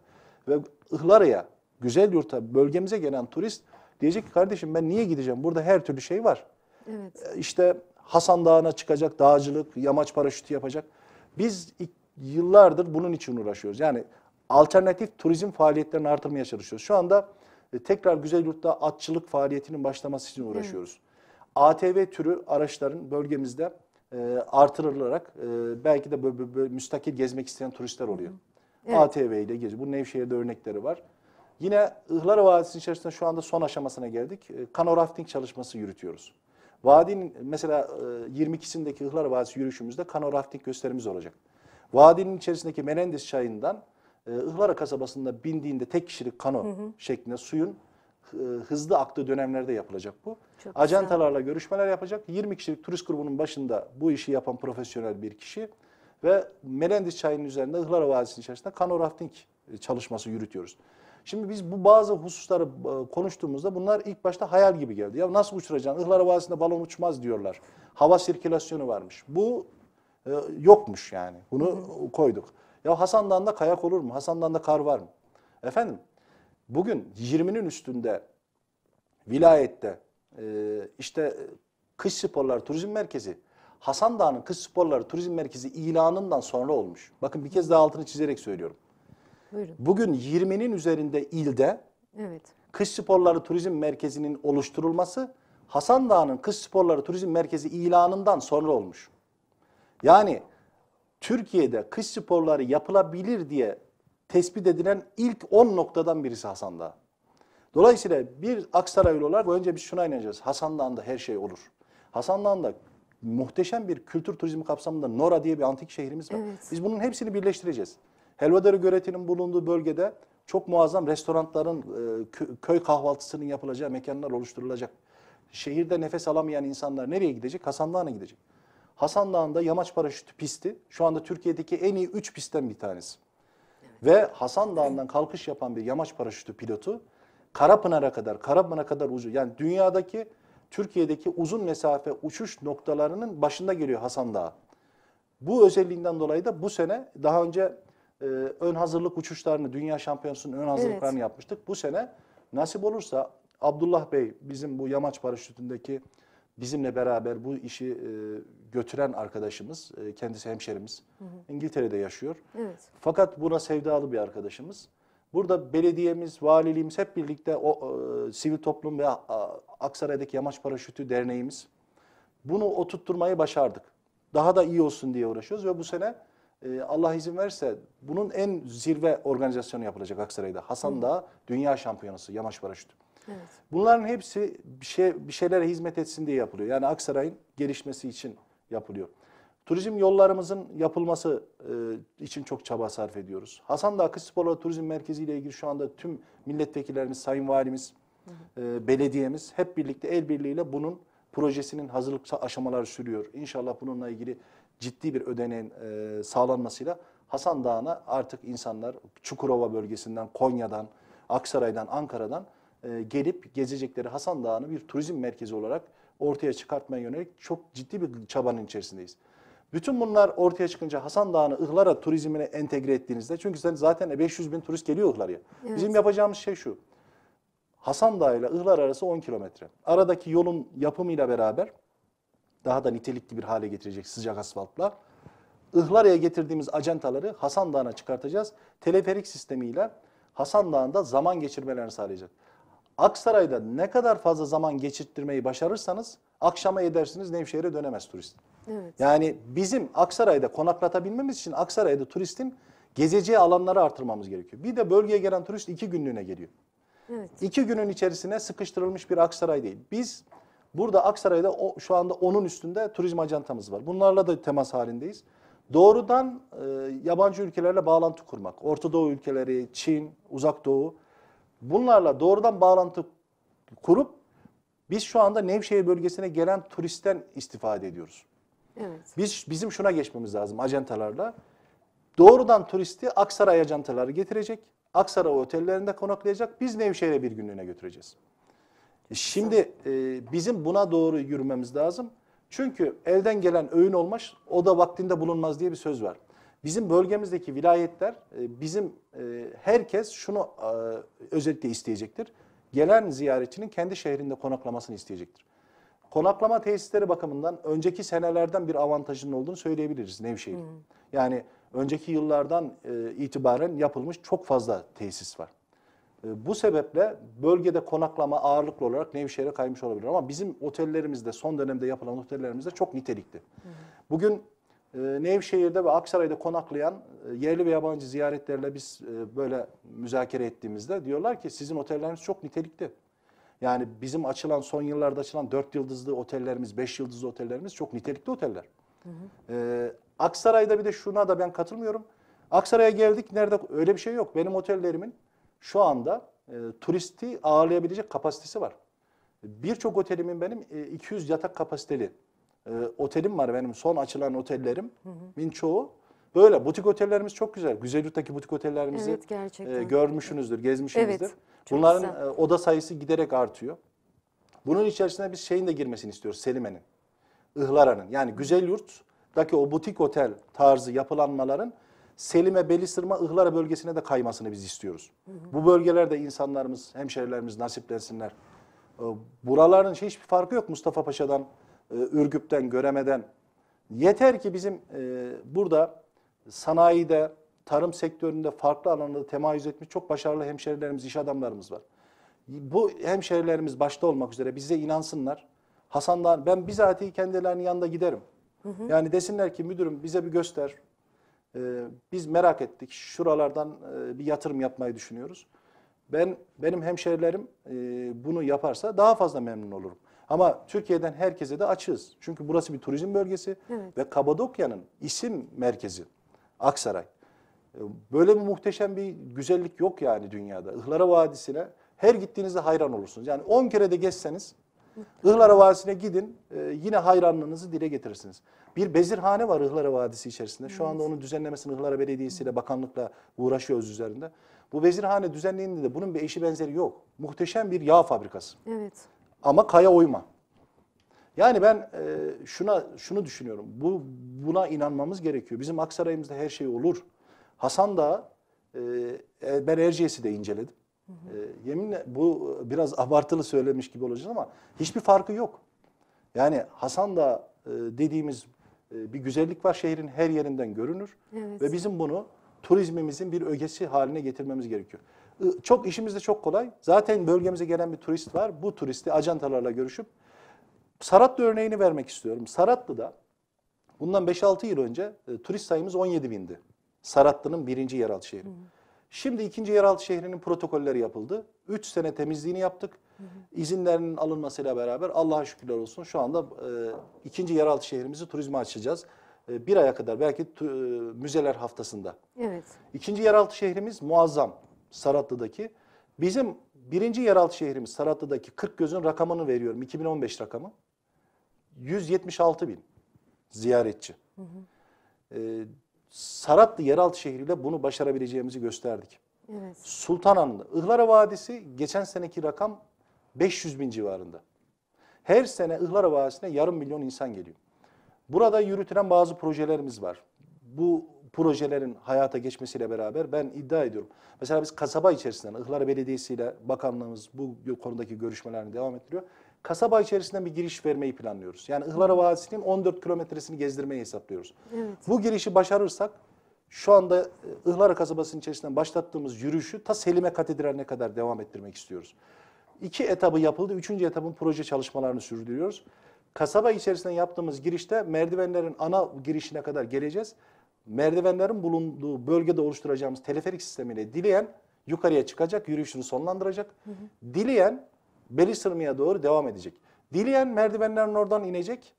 Speaker 2: Ve Ihlara'ya, güzel yurta, bölgemize gelen turist diyecek ki kardeşim ben niye gideceğim? Burada her türlü şey var. Evet. E, işte Hasan Dağı'na çıkacak, dağcılık, yamaç paraşütü yapacak. Biz yıllardır bunun için uğraşıyoruz. Yani alternatif turizm faaliyetlerini artırmaya çalışıyoruz. Şu anda e, tekrar güzel yurtta atçılık faaliyetinin başlaması için uğraşıyoruz. Hı. ATV türü araçların bölgemizde e, artırılarak e, belki de böyle, böyle müstakil gezmek isteyen turistler oluyor. Hı. ATV ile gezi. Bu Nevşehir'de örnekleri var. Yine Ihlara Vadisi'nin içerisinde şu anda son aşamasına geldik. E, kano rafting çalışması yürütüyoruz. Vadinin mesela 22'sindeki e, Ihlara Vadisi yürüyüşümüzde kano rafting gösterimiz olacak. Vadinin içerisindeki Menendez çayından e, ee, Ihlara kasabasında bindiğinde tek kişilik kano hı hı. şeklinde suyun e, hızlı aktığı dönemlerde yapılacak bu. Çok Ajantalarla güzel. görüşmeler yapacak. 20 kişilik turist grubunun başında bu işi yapan profesyonel bir kişi ve Melendiz Çayı'nın üzerinde Ihlara Vadisi'nin içerisinde kano rafting e, çalışması yürütüyoruz. Şimdi biz bu bazı hususları e, konuştuğumuzda bunlar ilk başta hayal gibi geldi. Ya nasıl uçuracaksın? Ihlara Vadisi'nde balon uçmaz diyorlar. Hava sirkülasyonu varmış. Bu yokmuş yani. Bunu koyduk. Ya Hasan Dağı'nda kayak olur mu? Hasan Dağı'nda kar var mı? Efendim bugün 20'nin üstünde vilayette e, işte e, kış sporları turizm merkezi Hasan Dağı'nın kış sporları turizm merkezi ilanından sonra olmuş. Bakın bir kez daha altını çizerek söylüyorum. Buyurun. Bugün 20'nin üzerinde ilde evet. kış sporları turizm merkezinin oluşturulması Hasan Dağı'nın kış sporları turizm merkezi ilanından sonra olmuş. Yani Türkiye'de kış sporları yapılabilir diye tespit edilen ilk 10 noktadan birisi Hasan Dolayısıyla bir Aksaraylı olarak önce biz şuna inanacağız. Hasan Dağı'nda her şey olur. Hasan Dağı'nda muhteşem bir kültür turizmi kapsamında Nora diye bir antik şehrimiz var. Evet. Biz bunun hepsini birleştireceğiz. Helvadarı Göreti'nin bulunduğu bölgede çok muazzam restoranların, e, köy kahvaltısının yapılacağı mekanlar oluşturulacak. Şehirde nefes alamayan insanlar nereye gidecek? Hasan Dağı'na gidecek. Hasan Dağı'nda yamaç paraşütü pisti şu anda Türkiye'deki en iyi 3 pistten bir tanesi. Evet. Ve Hasan Dağı'ndan kalkış yapan bir yamaç paraşütü pilotu Karapınar'a kadar, Karapınar'a kadar ucu yani dünyadaki Türkiye'deki uzun mesafe uçuş noktalarının başında geliyor Hasan Dağı. Bu özelliğinden dolayı da bu sene daha önce e, ön hazırlık uçuşlarını, Dünya Şampiyonası'nın ön hazırlıklarını evet. yapmıştık. Bu sene nasip olursa Abdullah Bey bizim bu yamaç paraşütündeki bizimle beraber bu işi e, götüren arkadaşımız, e, kendisi hemşerimiz, hı hı. İngiltere'de yaşıyor. Evet. Fakat buna sevdalı bir arkadaşımız. Burada belediyemiz, valiliğimiz hep birlikte o e, sivil toplum ve Aksaray'daki Yamaç Paraşütü Derneğimiz bunu oturtturmayı başardık. Daha da iyi olsun diye uğraşıyoruz ve bu sene e, Allah izin verirse bunun en zirve organizasyonu yapılacak Aksaray'da. Hasan Dağı Dünya Şampiyonası Yamaç Paraşütü. Evet. Bunların hepsi bir, şey, bir şeylere hizmet etsin diye yapılıyor. Yani Aksaray'ın gelişmesi için yapılıyor. Turizm yollarımızın yapılması e, için çok çaba sarf ediyoruz. Hasan da Akış Turizm Merkezi ile ilgili şu anda tüm milletvekillerimiz, sayın valimiz, E, belediyemiz hep birlikte el birliğiyle bunun projesinin hazırlık aşamaları sürüyor. İnşallah bununla ilgili ciddi bir ödeneğin e, sağlanmasıyla Hasan Dağı'na artık insanlar Çukurova bölgesinden, Konya'dan, Aksaray'dan, Ankara'dan e, gelip gezecekleri Hasan Dağı'nı bir turizm merkezi olarak ortaya çıkartmaya yönelik çok ciddi bir çabanın içerisindeyiz. Bütün bunlar ortaya çıkınca Hasan Dağı'nı Ihlara turizmine entegre ettiğinizde çünkü zaten 500 e, bin turist geliyor Ihlara'ya. Evet. Bizim yapacağımız şey şu. Hasan Dağı ile Ihlar arası 10 kilometre. Aradaki yolun yapımıyla beraber daha da nitelikli bir hale getirecek sıcak asfaltla. Ihlara'ya getirdiğimiz acentaları Hasan Dağı'na çıkartacağız. Teleferik sistemiyle Hasan Dağı'nda zaman geçirmelerini sağlayacak. Aksaray'da ne kadar fazla zaman geçirttirmeyi başarırsanız akşama edersiniz Nevşehir'e dönemez turist. Evet. Yani bizim Aksaray'da konaklatabilmemiz için Aksaray'da turistin gezeceği alanları artırmamız gerekiyor. Bir de bölgeye gelen turist iki günlüğüne geliyor. Evet. İki günün içerisine sıkıştırılmış bir Aksaray değil. Biz burada Aksaray'da o, şu anda onun üstünde turizm ajantamız var. Bunlarla da temas halindeyiz. Doğrudan e, yabancı ülkelerle bağlantı kurmak. Orta Doğu ülkeleri, Çin, Uzak Doğu bunlarla doğrudan bağlantı kurup biz şu anda Nevşehir bölgesine gelen turistten istifade ediyoruz. Evet. Biz bizim şuna geçmemiz lazım ajantalarla. Doğrudan turisti Aksaray ajantaları getirecek. Aksaray otellerinde konaklayacak. Biz Nevşehir'e bir günlüğüne götüreceğiz. E şimdi e, bizim buna doğru yürümemiz lazım. Çünkü elden gelen öğün olmaz, o da vaktinde bulunmaz diye bir söz var. Bizim bölgemizdeki vilayetler, e, bizim e, herkes şunu e, özellikle isteyecektir. Gelen ziyaretçinin kendi şehrinde konaklamasını isteyecektir. Konaklama tesisleri bakımından önceki senelerden bir avantajının olduğunu söyleyebiliriz Nevşehir'in. Hmm. Yani önceki yıllardan itibaren yapılmış çok fazla tesis var. Bu sebeple bölgede konaklama ağırlıklı olarak Nevşehir'e kaymış olabilir. Ama bizim otellerimizde son dönemde yapılan otellerimizde çok nitelikli. Hı hmm. hı. Bugün ee, Nevşehir'de ve Aksaray'da konaklayan e, yerli ve yabancı ziyaretlerle biz e, böyle müzakere ettiğimizde diyorlar ki sizin otelleriniz çok nitelikli. Yani bizim açılan son yıllarda açılan dört yıldızlı otellerimiz, beş yıldızlı otellerimiz çok nitelikli oteller. Hı hı. Ee, Aksaray'da bir de şuna da ben katılmıyorum. Aksaray'a geldik nerede öyle bir şey yok. Benim otellerimin şu anda e, turisti ağırlayabilecek kapasitesi var. Birçok otelimin benim 200 yatak kapasiteli e, otelim var benim son açılan otellerim. Min çoğu böyle butik otellerimiz çok güzel. Güzelyurt'taki butik otellerimizi Evet, e, görmüşsünüzdür, gezmişsinizdir. Evet, Bunların e, oda sayısı giderek artıyor. Bunun içerisine biz şeyin de girmesini istiyoruz Selime'nin. Ihlara'nın yani Güzelyurt'taki o butik otel tarzı yapılanmaların Selime, Belisırma, Ihlara bölgesine de kaymasını biz istiyoruz. Bu bölgelerde insanlarımız, hemşehrilerimiz nasiplensinler. E, Buraların hiçbir farkı yok Mustafa Paşa'dan e, Ürgüp'ten, Göreme'den. Yeter ki bizim e, burada sanayide, tarım sektöründe farklı alanlarda temayüz etmiş çok başarılı hemşerilerimiz, iş adamlarımız var. Bu hemşerilerimiz başta olmak üzere bize inansınlar. Hasanlar, ben bizatihi kendilerinin yanında giderim. Hı hı. Yani desinler ki müdürüm bize bir göster. Ee, biz merak ettik. Şuralardan e, bir yatırım yapmayı düşünüyoruz. Ben Benim hemşerilerim e, bunu yaparsa daha fazla memnun olurum. Ama Türkiye'den herkese de açız. Çünkü burası bir turizm bölgesi evet. ve Kapadokya'nın isim merkezi Aksaray. E, böyle bir muhteşem bir güzellik yok yani dünyada. Ihlara Vadisi'ne her gittiğinizde hayran olursunuz. Yani 10 kere de geçseniz Ihlara Vadisi'ne gidin e, yine hayranlığınızı dile getirirsiniz. Bir bezirhane var Ihlara Vadisi içerisinde. Şu anda onun düzenlemesini Ihlara Belediyesi ile bakanlıkla uğraşıyoruz üzerinde. Bu bezirhane düzenliğinde de bunun bir eşi benzeri yok. Muhteşem bir yağ fabrikası. Evet. Ama kaya uyma. Yani ben e, şuna şunu düşünüyorum. Bu buna inanmamız gerekiyor. Bizim Aksaray'ımızda her şey olur. Hasan da e, e ben Erciyes'i de inceledim. Hı hı. E, yeminle bu biraz abartılı söylemiş gibi olacak ama hiçbir farkı yok. Yani Hasan da e, dediğimiz e, bir güzellik var şehrin her yerinden görünür evet. ve bizim bunu turizmimizin bir ögesi haline getirmemiz gerekiyor. Çok işimiz de çok kolay. Zaten bölgemize gelen bir turist var. Bu turisti ajantalarla görüşüp Saratlı örneğini vermek istiyorum. Saratlı'da bundan 5-6 yıl önce e, turist sayımız 17 bindi. Saratlı'nın birinci yeraltı şehri. Hı hı. Şimdi ikinci yeraltı şehrinin protokolleri yapıldı. 3 sene temizliğini yaptık. Hı hı. İzinlerinin alınmasıyla beraber Allah'a şükürler olsun şu anda e, ikinci yeraltı şehrimizi turizme açacağız. E, bir aya kadar belki e, müzeler haftasında. Evet. İkinci yeraltı şehrimiz muazzam. Saratlı'daki. Bizim birinci yeraltı şehrimiz Saratlı'daki 40 gözün rakamını veriyorum. 2015 rakamı. 176 bin ziyaretçi. Hı hı. Ee, Saratlı yeraltı şehriyle bunu başarabileceğimizi gösterdik. Evet. Sultananlı, Ihlara Vadisi geçen seneki rakam 500 bin civarında. Her sene Ihlara Vadisi'ne yarım milyon insan geliyor. Burada yürütülen bazı projelerimiz var. Bu projelerin hayata geçmesiyle beraber ben iddia ediyorum. Mesela biz kasaba içerisinden Ihlar Belediyesi ile bakanlığımız bu konudaki görüşmelerini devam ettiriyor. Kasaba içerisinden bir giriş vermeyi planlıyoruz. Yani Ihlar Vadisi'nin 14 kilometresini gezdirmeyi hesaplıyoruz. Evet. Bu girişi başarırsak şu anda e, Ihlar kasabasının içerisinden başlattığımız yürüyüşü ta Selime Katedrali'ne kadar devam ettirmek istiyoruz. İki etabı yapıldı. Üçüncü etabın proje çalışmalarını sürdürüyoruz. Kasaba içerisinde yaptığımız girişte merdivenlerin ana girişine kadar geleceğiz merdivenlerin bulunduğu bölgede oluşturacağımız teleferik sistemiyle dileyen yukarıya çıkacak, yürüyüşünü sonlandıracak. Hı hı. Dileyen beli sırmaya doğru devam edecek. Dileyen merdivenlerin oradan inecek,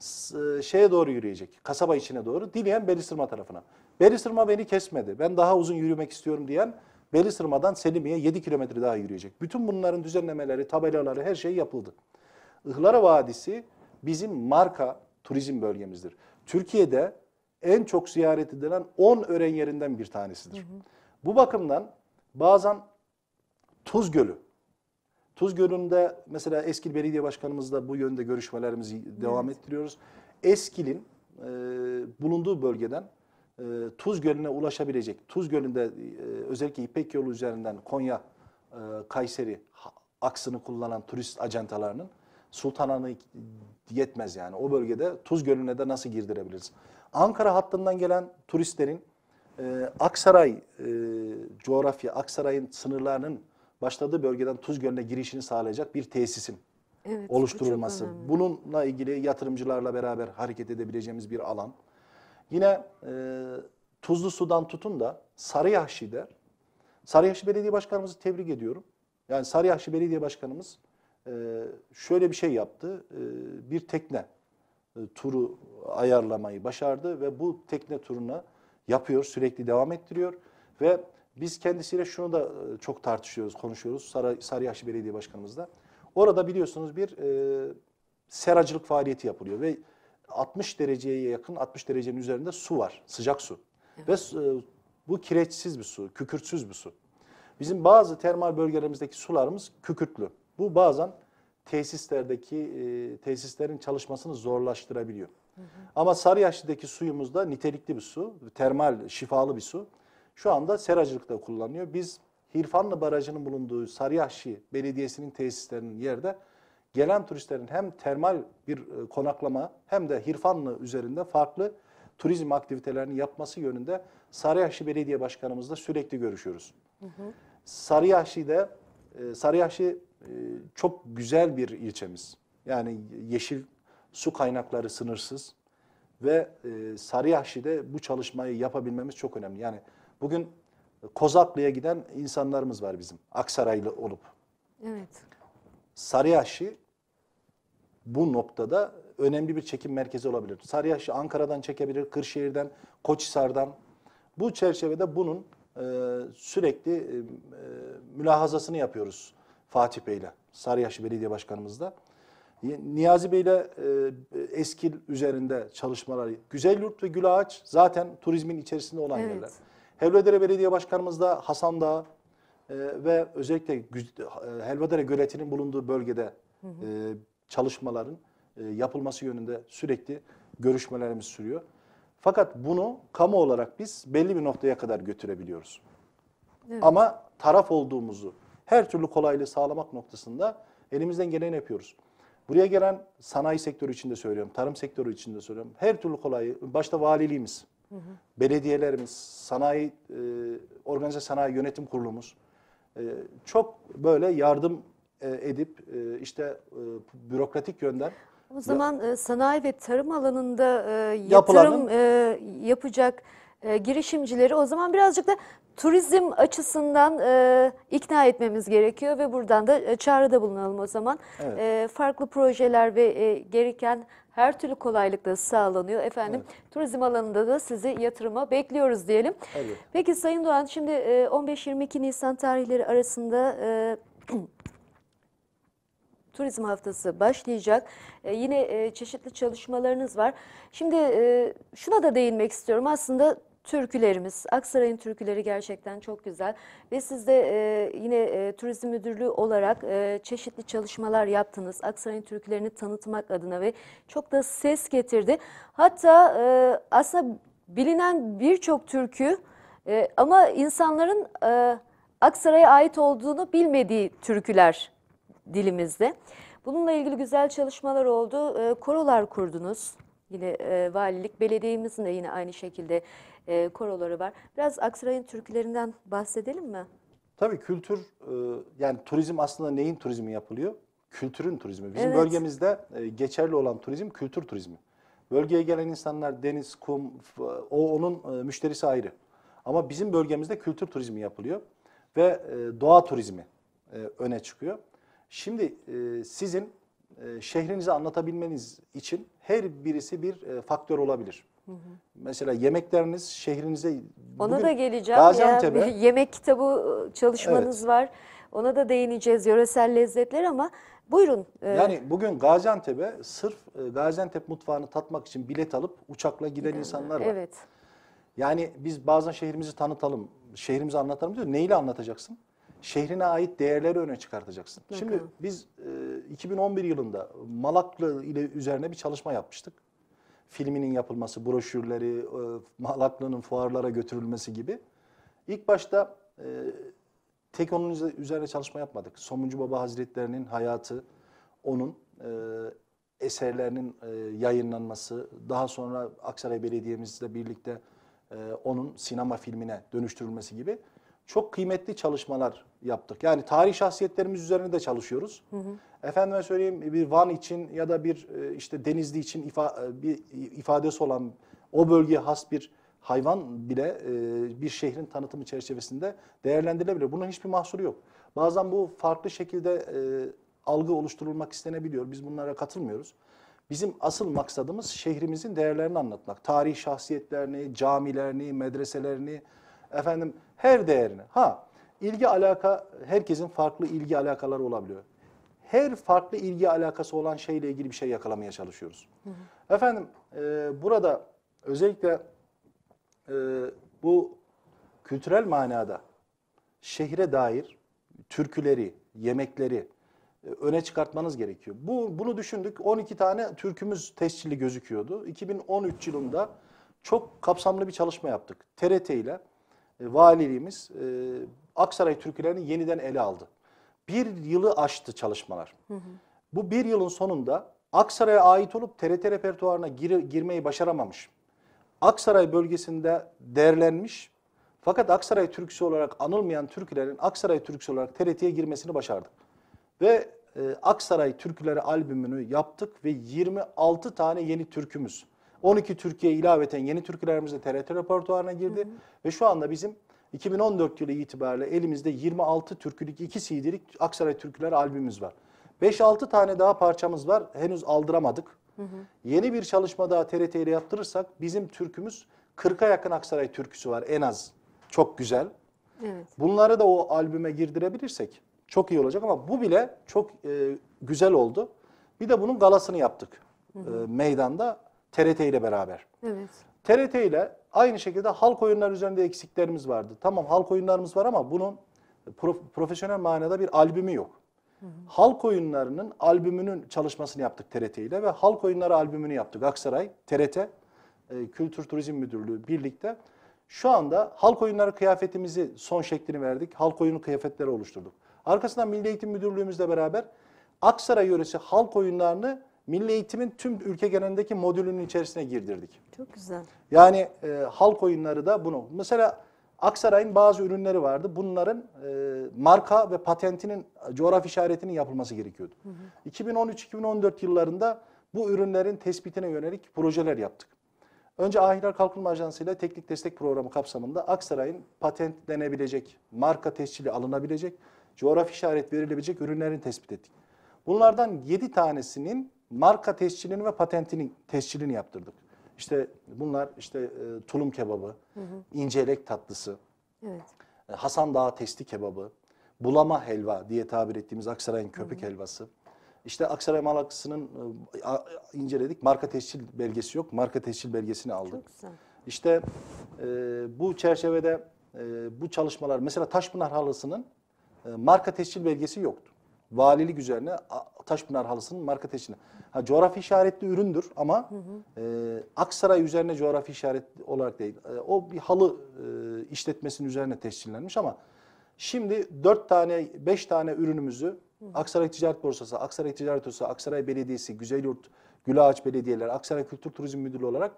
Speaker 2: e, şeye doğru yürüyecek, kasaba içine doğru. Dileyen Belisırma tarafına. Belisırma beni kesmedi, ben daha uzun yürümek istiyorum diyen Belisırma'dan Selimiye 7 kilometre daha yürüyecek. Bütün bunların düzenlemeleri, tabelaları her şey yapıldı. Ihlara Vadisi bizim marka turizm bölgemizdir. Türkiye'de en çok ziyaret edilen 10 ören yerinden bir tanesidir. Hı hı. Bu bakımdan bazen Tuz Gölü, Tuz Gölü'nde mesela Eskil Belediye Başkanımızla bu yönde görüşmelerimizi devam ettiriyoruz. Eskil'in e, bulunduğu bölgeden e, Tuz Gölü'ne ulaşabilecek, Tuz Gölü'nde e, özellikle İpek Yolu üzerinden Konya, e, Kayseri aksını kullanan turist ajantalarının sultananı yetmez yani. O bölgede Tuz Gölü'ne de nasıl girdirebiliriz? Ankara hattından gelen turistlerin e, Aksaray e, coğrafya, Aksaray'ın sınırlarının başladığı bölgeden Tuz Gölü'ne girişini sağlayacak bir tesisin
Speaker 1: evet, oluşturulması.
Speaker 2: Bununla ilgili yatırımcılarla beraber hareket edebileceğimiz bir alan. Yine e, Tuzlu Su'dan tutun da Sarıyahşi'de, Sarıyahşi Belediye Başkanımızı tebrik ediyorum. Yani Sarıyahşi Belediye Başkanımız e, şöyle bir şey yaptı, e, bir tekne e, turu ayarlamayı başardı ve bu tekne turunu yapıyor, sürekli devam ettiriyor ve biz kendisiyle şunu da e, çok tartışıyoruz, konuşuyoruz Sar Belediye Başkanımızla. Orada biliyorsunuz bir e, seracılık faaliyeti yapılıyor ve 60 dereceye yakın, 60 derecenin üzerinde su var, sıcak su. Evet. Ve e, bu kireçsiz bir su, kükürtsüz bir su. Bizim bazı termal bölgelerimizdeki sularımız kükürtlü. Bu bazen tesislerdeki e, tesislerin çalışmasını zorlaştırabiliyor. Hı hı. Ama Sarıyaşlı'daki suyumuz da nitelikli bir su, termal, şifalı bir su. Şu anda seracılıkta kullanılıyor. Biz Hirfanlı Barajı'nın bulunduğu Sarıyaşlı Belediyesi'nin tesislerinin yerde gelen turistlerin hem termal bir e, konaklama hem de Hirfanlı üzerinde farklı turizm aktivitelerini yapması yönünde Sarıyaşlı Belediye Başkanımızla sürekli görüşüyoruz. Hı hı. Sarıyaşlı'da e, Sarıyaşlı ee, çok güzel bir ilçemiz. Yani yeşil su kaynakları sınırsız ve e, Sarıyahşi'de bu çalışmayı yapabilmemiz çok önemli. Yani bugün Kozaklı'ya giden insanlarımız var bizim Aksaraylı olup. Evet. Sarıyahşi bu noktada önemli bir çekim merkezi olabilir. Sarıyahşi Ankara'dan çekebilir, Kırşehir'den, Koçhisar'dan. Bu çerçevede bunun e, sürekli e, e mülahazasını yapıyoruz. Fatih Bey'le, Sarıyaş Belediye Başkanımızla. Niyazi Bey'le e, Eskil üzerinde çalışmalar. Güzel Yurt ve Gül Ağaç zaten turizmin içerisinde olan evet. yerler. Helvedere Belediye Başkanımızla Hasan Dağı e, ve özellikle e, Helvedere Göleti'nin bulunduğu bölgede E, çalışmaların e, yapılması yönünde sürekli görüşmelerimiz sürüyor. Fakat bunu kamu olarak biz belli bir noktaya kadar götürebiliyoruz. Evet. Ama taraf olduğumuzu, her türlü kolaylığı sağlamak noktasında elimizden geleni yapıyoruz. Buraya gelen sanayi sektörü için de söylüyorum, tarım sektörü için de söylüyorum. Her türlü kolayı başta valiliğimiz, hı hı. belediyelerimiz, sanayi, e, organize sanayi yönetim kurulumuz e, çok böyle yardım e, edip e, işte e, bürokratik yönden
Speaker 1: o zaman e, sanayi ve tarım alanında e, yatırım e, yapacak e, girişimcileri o zaman birazcık da turizm açısından e, ikna etmemiz gerekiyor ve buradan da e, çağrıda bulunalım o zaman. Evet. E, farklı projeler ve e, gereken her türlü kolaylık da sağlanıyor. Efendim evet. turizm alanında da sizi yatırıma bekliyoruz diyelim. Evet. Peki Sayın Doğan şimdi e, 15-22 Nisan tarihleri arasında... E, Turizm haftası başlayacak. ee, yine e, çeşitli çalışmalarınız var. Şimdi e, şuna da değinmek istiyorum. Aslında türkülerimiz. Aksaray'ın türküleri gerçekten çok güzel. Ve siz de e, yine e, Turizm Müdürlüğü olarak e, çeşitli çalışmalar yaptınız. Aksaray'ın türkülerini tanıtmak adına ve çok da ses getirdi. Hatta e, aslında bilinen birçok türkü e, ama insanların e, Aksaray'a ait olduğunu bilmediği türküler dilimizde. Bununla ilgili güzel çalışmalar oldu. E, korolar kurdunuz. Yine e, valilik, belediyemizin de yine aynı şekilde e, koroları var. Biraz Aksaray'ın türkülerinden bahsedelim mi?
Speaker 2: Tabii kültür, e, yani turizm aslında neyin turizmi yapılıyor? Kültürün turizmi. Bizim evet. bölgemizde e, geçerli olan turizm kültür turizmi. Bölgeye gelen insanlar deniz, kum, o onun e, müşterisi ayrı. Ama bizim bölgemizde kültür turizmi yapılıyor ve e, doğa turizmi e, öne çıkıyor. Şimdi e, sizin e, şehrinizi anlatabilmeniz için her birisi bir e, faktör olabilir. Hı hı. Mesela yemekleriniz şehrinize... Ona da geleceğim. Gaziantep'e... Yani
Speaker 1: yemek kitabı e, çalışmanız evet. var. Ona da değineceğiz yöresel lezzetler ama buyurun. E, yani
Speaker 2: bugün Gaziantep'e sırf Gaziantep mutfağını tatmak için bilet alıp uçakla giden yani, insanlar var. Evet. Yani biz bazen şehrimizi tanıtalım, şehrimizi anlatalım diyor. Neyle anlatacaksın? şehrine ait değerleri öne çıkartacaksın. Bakın. Şimdi biz e, 2011 yılında Malaklı ile üzerine bir çalışma yapmıştık. Filminin yapılması, broşürleri, e, Malaklı'nın fuarlara götürülmesi gibi. İlk başta e, tek onun üzerine çalışma yapmadık. Somuncu Baba Hazretlerinin hayatı, onun e, eserlerinin e, yayınlanması, daha sonra Aksaray Belediye'mizle birlikte e, onun sinema filmine dönüştürülmesi gibi çok kıymetli çalışmalar yaptık. Yani tarih şahsiyetlerimiz üzerine de çalışıyoruz. Hı hı. Efendime söyleyeyim bir Van için ya da bir e, işte Denizli için ifa, e, bir ifadesi olan o bölgeye has bir hayvan bile e, bir şehrin tanıtımı çerçevesinde değerlendirilebilir. Bunun hiçbir mahsuru yok. Bazen bu farklı şekilde algı oluşturulmak istenebiliyor. Biz bunlara katılmıyoruz. Bizim asıl maksadımız şehrimizin değerlerini anlatmak. Tarih şahsiyetlerini, camilerini, medreselerini, efendim her değerine. Ha ilgi alaka herkesin farklı ilgi alakaları olabiliyor. Her farklı ilgi alakası olan şeyle ilgili bir şey yakalamaya çalışıyoruz. Hı hı. Efendim e, burada özellikle e, bu kültürel manada şehre dair türküleri, yemekleri e, öne çıkartmanız gerekiyor. Bu bunu düşündük. 12 tane türkümüz tescilli gözüküyordu. 2013 yılında çok kapsamlı bir çalışma yaptık. TRT ile e, valiliğimiz e, Aksaray türkülerini yeniden ele aldı. Bir yılı aştı çalışmalar. Hı hı. Bu bir yılın sonunda Aksaray'a ait olup TRT repertuarına gir, girmeyi başaramamış. Aksaray bölgesinde değerlenmiş fakat Aksaray türküsü olarak anılmayan türkülerin Aksaray türküsü olarak TRT'ye girmesini başardık. Ve e, Aksaray türküleri albümünü yaptık ve 26 tane yeni türkümüz 12 Türkiye ilaveten yeni türkülerimiz de TRT repertuarına girdi. Hı hı. Ve şu anda bizim 2014 yılı itibariyle elimizde 26 türkülük 2 CD'lik Aksaray Türküler albümümüz var. 5-6 tane daha parçamız var. Henüz aldıramadık. Hı hı. Yeni bir çalışma daha TRT ile yaptırırsak bizim türkümüz 40'a yakın Aksaray türküsü var en az. Çok güzel. Evet. Bunları da o albüme girdirebilirsek çok iyi olacak ama bu bile çok e, güzel oldu. Bir de bunun galasını yaptık. Hı hı. E, meydanda TRT ile beraber. Evet. TRT ile aynı şekilde halk oyunları üzerinde eksiklerimiz vardı. Tamam halk oyunlarımız var ama bunun prof, profesyonel manada bir albümü yok. Hı hı. Halk oyunlarının albümünün çalışmasını yaptık TRT ile ve halk oyunları albümünü yaptık. Aksaray, TRT, e, Kültür Turizm Müdürlüğü birlikte. Şu anda halk oyunları kıyafetimizi son şeklini verdik. Halk oyunu kıyafetleri oluşturduk. Arkasından Milli Eğitim Müdürlüğümüzle beraber Aksaray yöresi halk oyunlarını milli eğitimin tüm ülke genelindeki modülünün içerisine girdirdik. Çok güzel. Yani e, halk oyunları da bunu. Mesela Aksaray'ın bazı ürünleri vardı. Bunların e, marka ve patentinin coğrafi işaretinin yapılması gerekiyordu. 2013-2014 yıllarında bu ürünlerin tespitine yönelik projeler yaptık. Önce Ahiler Kalkınma Ajansı ile teknik destek programı kapsamında Aksaray'ın patentlenebilecek, marka tescili alınabilecek, coğrafi işaret verilebilecek ürünlerin tespit ettik. Bunlardan 7 tanesinin marka tescilini ve patentinin tescilini yaptırdık. İşte bunlar işte e, tulum kebabı, hı hı. incelek tatlısı, evet. E, Hasan Dağ testi kebabı, bulama helva diye tabir ettiğimiz Aksaray'ın köpük hı hı. helvası. İşte Aksaray Malakasının e, inceledik. Marka tescil belgesi yok. Marka tescil belgesini aldık. Çok güzel. İşte e, bu çerçevede e, bu çalışmalar mesela Taşpınar halısının e, marka tescil belgesi yoktu valilik üzerine Taşpınar halısının marka teşhine. Ha, coğrafi işaretli üründür ama hı hı. E, Aksaray üzerine coğrafi işaret olarak değil. E, o bir halı e, işletmesinin üzerine tescillenmiş ama şimdi 4 tane 5 tane ürünümüzü Aksaray Ticaret Borsası, Aksaray Ticaret Borsası, Aksaray Belediyesi, Güzelyurt, Gülağaç Belediyeler, Aksaray Kültür Turizm Müdürlüğü olarak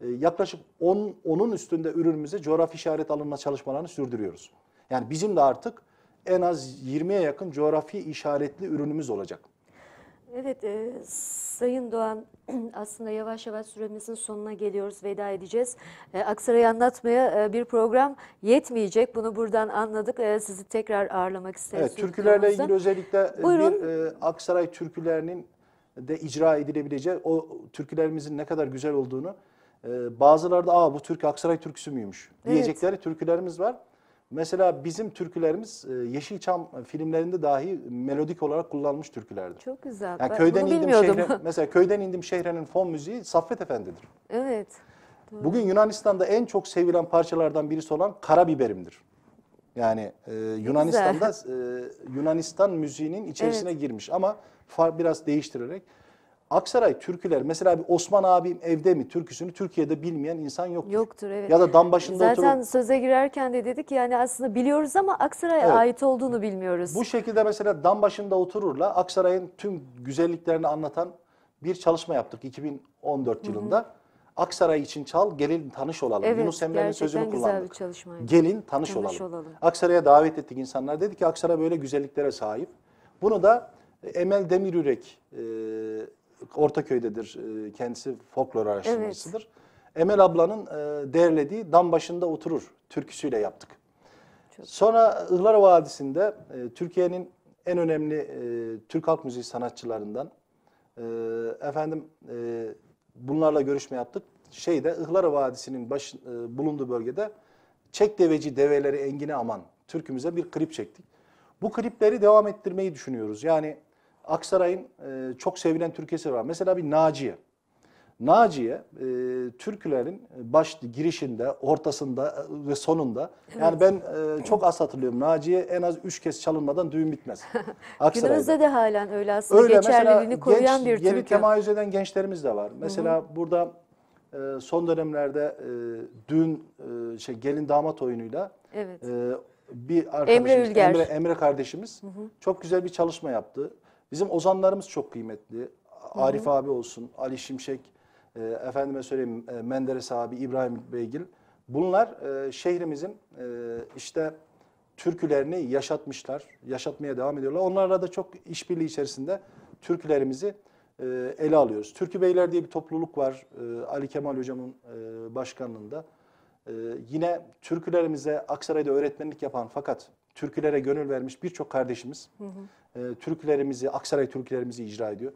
Speaker 2: e, yaklaşık 10 on, onun üstünde ürünümüze coğrafi işaret alınma çalışmalarını sürdürüyoruz. Yani bizim de artık en az 20'ye yakın coğrafi işaretli ürünümüz olacak.
Speaker 1: Evet e, Sayın Doğan aslında yavaş yavaş süremizin sonuna geliyoruz veda edeceğiz. E, Aksaray'ı anlatmaya e, bir program yetmeyecek bunu buradan anladık e, sizi tekrar ağırlamak isteriz. Evet türkülerle ilgili
Speaker 2: özellikle e, Buyurun. bir e, Aksaray türkülerinin de icra edilebileceği o türkülerimizin ne kadar güzel olduğunu e, bazıları da Aa, bu türkü Aksaray türküsü müymüş diyecekleri evet. türkülerimiz var. Mesela bizim türkülerimiz e, Yeşilçam filmlerinde dahi melodik olarak kullanılmış türkülerdir. Çok
Speaker 1: güzel. Yani köyden indim şehre,
Speaker 2: mesela köyden indim şehrenin fon müziği Saffet Efendi'dir. Evet. Bugün Yunanistan'da en çok sevilen parçalardan birisi olan Karabiberim'dir. Yani e, Yunanistan'da e, Yunanistan müziğinin içerisine evet. girmiş ama far biraz değiştirerek Aksaray türküler mesela bir Osman abim evde mi türküsünü Türkiye'de bilmeyen insan yoktur. Yoktur evet. Ya da dam başında Zaten oturup.
Speaker 1: söze girerken de dedik yani aslında biliyoruz ama Aksaray'a evet. ait
Speaker 2: olduğunu bilmiyoruz. Bu şekilde mesela dam başında otururla Aksaray'ın tüm güzelliklerini anlatan bir çalışma yaptık 2014 yılında. Hı hı. Aksaray için çal, gelin tanış olalım. Evet, Yunus Emre'nin sözünü güzel
Speaker 1: kullandık. Bir Gelin
Speaker 2: tanış, tanış olalım. olalım. Aksaray'a davet ettik insanlar. Dedi ki Aksaray böyle güzelliklere sahip. Bunu da Emel Demirürek e, Ortaköy'dedir e, kendisi folklor araştırmacısıdır. Evet. Emel ablanın e, derlediği Dam Başında Oturur türküsüyle yaptık. Sonra Ihlar Vadisi'nde e, Türkiye'nin en önemli e, Türk halk müziği sanatçılarından efendim bunlarla görüşme yaptık. Şeyde Ihlar Vadisi'nin baş, bulunduğu bölgede Çek deveci develeri Engine Aman türkümüze bir klip çektik. Bu klipleri devam ettirmeyi düşünüyoruz. Yani Aksaray'ın e, çok sevilen Türküsü var. Mesela bir Naciye. Naciye e, türkülerin baş girişinde, ortasında e, ve sonunda evet. yani ben e, çok az hatırlıyorum. Naciye en az üç kez çalınmadan düğün bitmez. Günümüzde de halen öyle aslında öyle, geçerliliğini koruyan genç, bir türkü. Yeni temayüz eden gençlerimiz de var. Mesela Hı -hı. burada e, son dönemlerde e, düğün e, şey gelin damat oyunuyla evet. e, bir arkadaşımız Emre, Ülger. Emre, Emre kardeşimiz hı hı. çok güzel bir çalışma yaptı. Bizim ozanlarımız çok kıymetli. Arif hı hı. abi olsun, Ali Şimşek, e, efendime söyleyeyim e, Menderes abi, İbrahim Beygil. Bunlar e, şehrimizin e, işte türkülerini yaşatmışlar, yaşatmaya devam ediyorlar. Onlarla da çok işbirliği içerisinde türkülerimizi e, ele alıyoruz. Türkü Beyler diye bir topluluk var e, Ali Kemal Hocam'ın e, başkanlığında. E, yine türkülerimize Aksaray'da öğretmenlik yapan fakat türkülere gönül vermiş birçok kardeşimiz hı hı e, türkülerimizi, Aksaray türkülerimizi icra ediyor.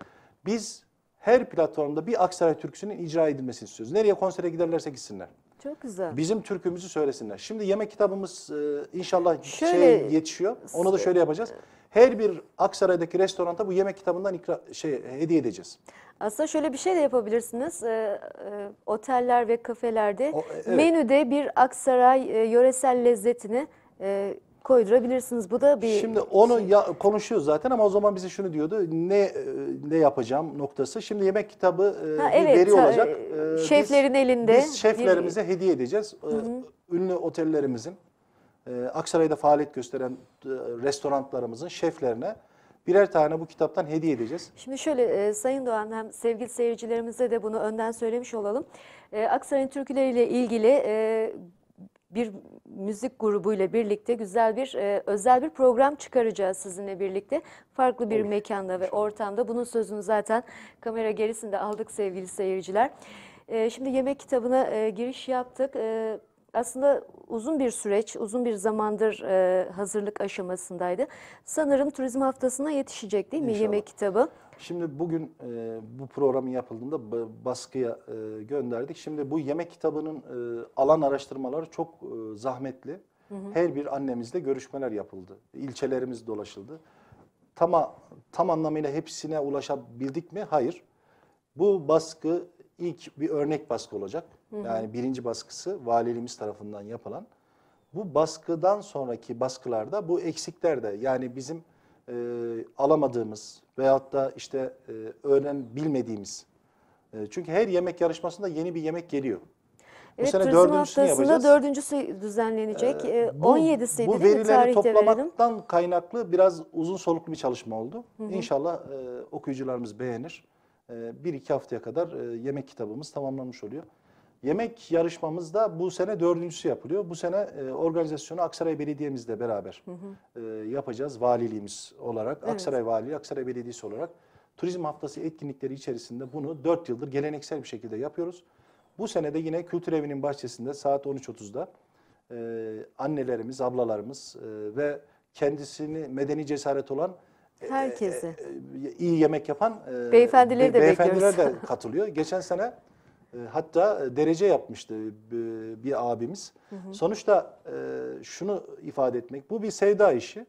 Speaker 2: Biz her platformda bir Aksaray türküsünün icra edilmesini istiyoruz. Nereye konsere giderlerse gitsinler. Çok güzel. Bizim türkümüzü söylesinler. Şimdi yemek kitabımız e, inşallah şey şöyle, şey yetişiyor. Onu da şöyle yapacağız. Her bir Aksaray'daki restoranta bu yemek kitabından ikra, şey hediye edeceğiz. Aslında şöyle bir şey de
Speaker 1: yapabilirsiniz. E, e, oteller ve kafelerde o, e, evet. menüde bir Aksaray e, yöresel lezzetini e, koydurabilirsiniz. Bu da bir
Speaker 2: Şimdi onu şey. ya, konuşuyor zaten ama o zaman bize şunu diyordu. Ne e, ne yapacağım noktası. Şimdi yemek kitabı e, ha, bir evet, veri olacak. E, şeflerin biz, elinde. Biz şeflerimize bir... hediye edeceğiz. Hı -hı. Ünlü otellerimizin Aksaray'da faaliyet gösteren restoranlarımızın şeflerine birer tane bu kitaptan hediye edeceğiz.
Speaker 1: Şimdi şöyle Sayın Doğan hem sevgili seyircilerimize de bunu önden söylemiş olalım. E, Aksaray'ın türküleriyle ilgili bir müzik grubuyla birlikte güzel bir e, özel bir program çıkaracağız sizinle birlikte. Farklı bir Olur. mekanda ve ortamda. Bunun sözünü zaten kamera gerisinde aldık sevgili seyirciler. E, şimdi yemek kitabına e, giriş yaptık. E, aslında uzun bir süreç, uzun bir zamandır e, hazırlık aşamasındaydı. Sanırım turizm haftasına yetişecek değil mi İnşallah. yemek
Speaker 2: kitabı? Şimdi bugün e, bu programın yapıldığında baskıya e, gönderdik. Şimdi bu yemek kitabının e, alan araştırmaları çok e, zahmetli. Hı hı. Her bir annemizle görüşmeler yapıldı. İlçelerimiz dolaşıldı. Tam, tam anlamıyla hepsine ulaşabildik mi? Hayır. Bu baskı ilk bir örnek baskı olacak. Hı hı. Yani birinci baskısı valiliğimiz tarafından yapılan. Bu baskıdan sonraki baskılarda bu eksikler de yani bizim e, alamadığımız veyahut da işte e, öğren bilmediğimiz. E, çünkü her yemek yarışmasında yeni bir yemek geliyor. Evet, bu sene turizm dördüncüsünü yapacağız.
Speaker 1: dördüncüsü düzenlenecek. Ee, bu, 17'siydi Bu verileri toplamaktan
Speaker 2: verelim. kaynaklı biraz uzun soluklu bir çalışma oldu. Hı hı. İnşallah e, okuyucularımız beğenir. E, bir iki haftaya kadar e, yemek kitabımız tamamlanmış oluyor. Yemek yarışmamızda bu sene dördüncüsü yapılıyor. Bu sene e, organizasyonu Aksaray Belediye'mizle beraber hı hı. E, yapacağız. Valiliğimiz olarak, evet. Aksaray Valiliği, Aksaray Belediyesi olarak Turizm Haftası etkinlikleri içerisinde bunu dört yıldır geleneksel bir şekilde yapıyoruz. Bu sene de yine Kültür Evi'nin bahçesinde saat 13.30'da e, annelerimiz, ablalarımız e, ve kendisini medeni cesaret olan
Speaker 1: e, herkesi e,
Speaker 2: e, iyi yemek yapan e, beyefendileri de beyefendiler de katılıyor. Geçen sene e, hatta e, derece yapmıştı e, bir abimiz. Hı hı. Sonuçta şunu ifade etmek, bu bir sevda işi.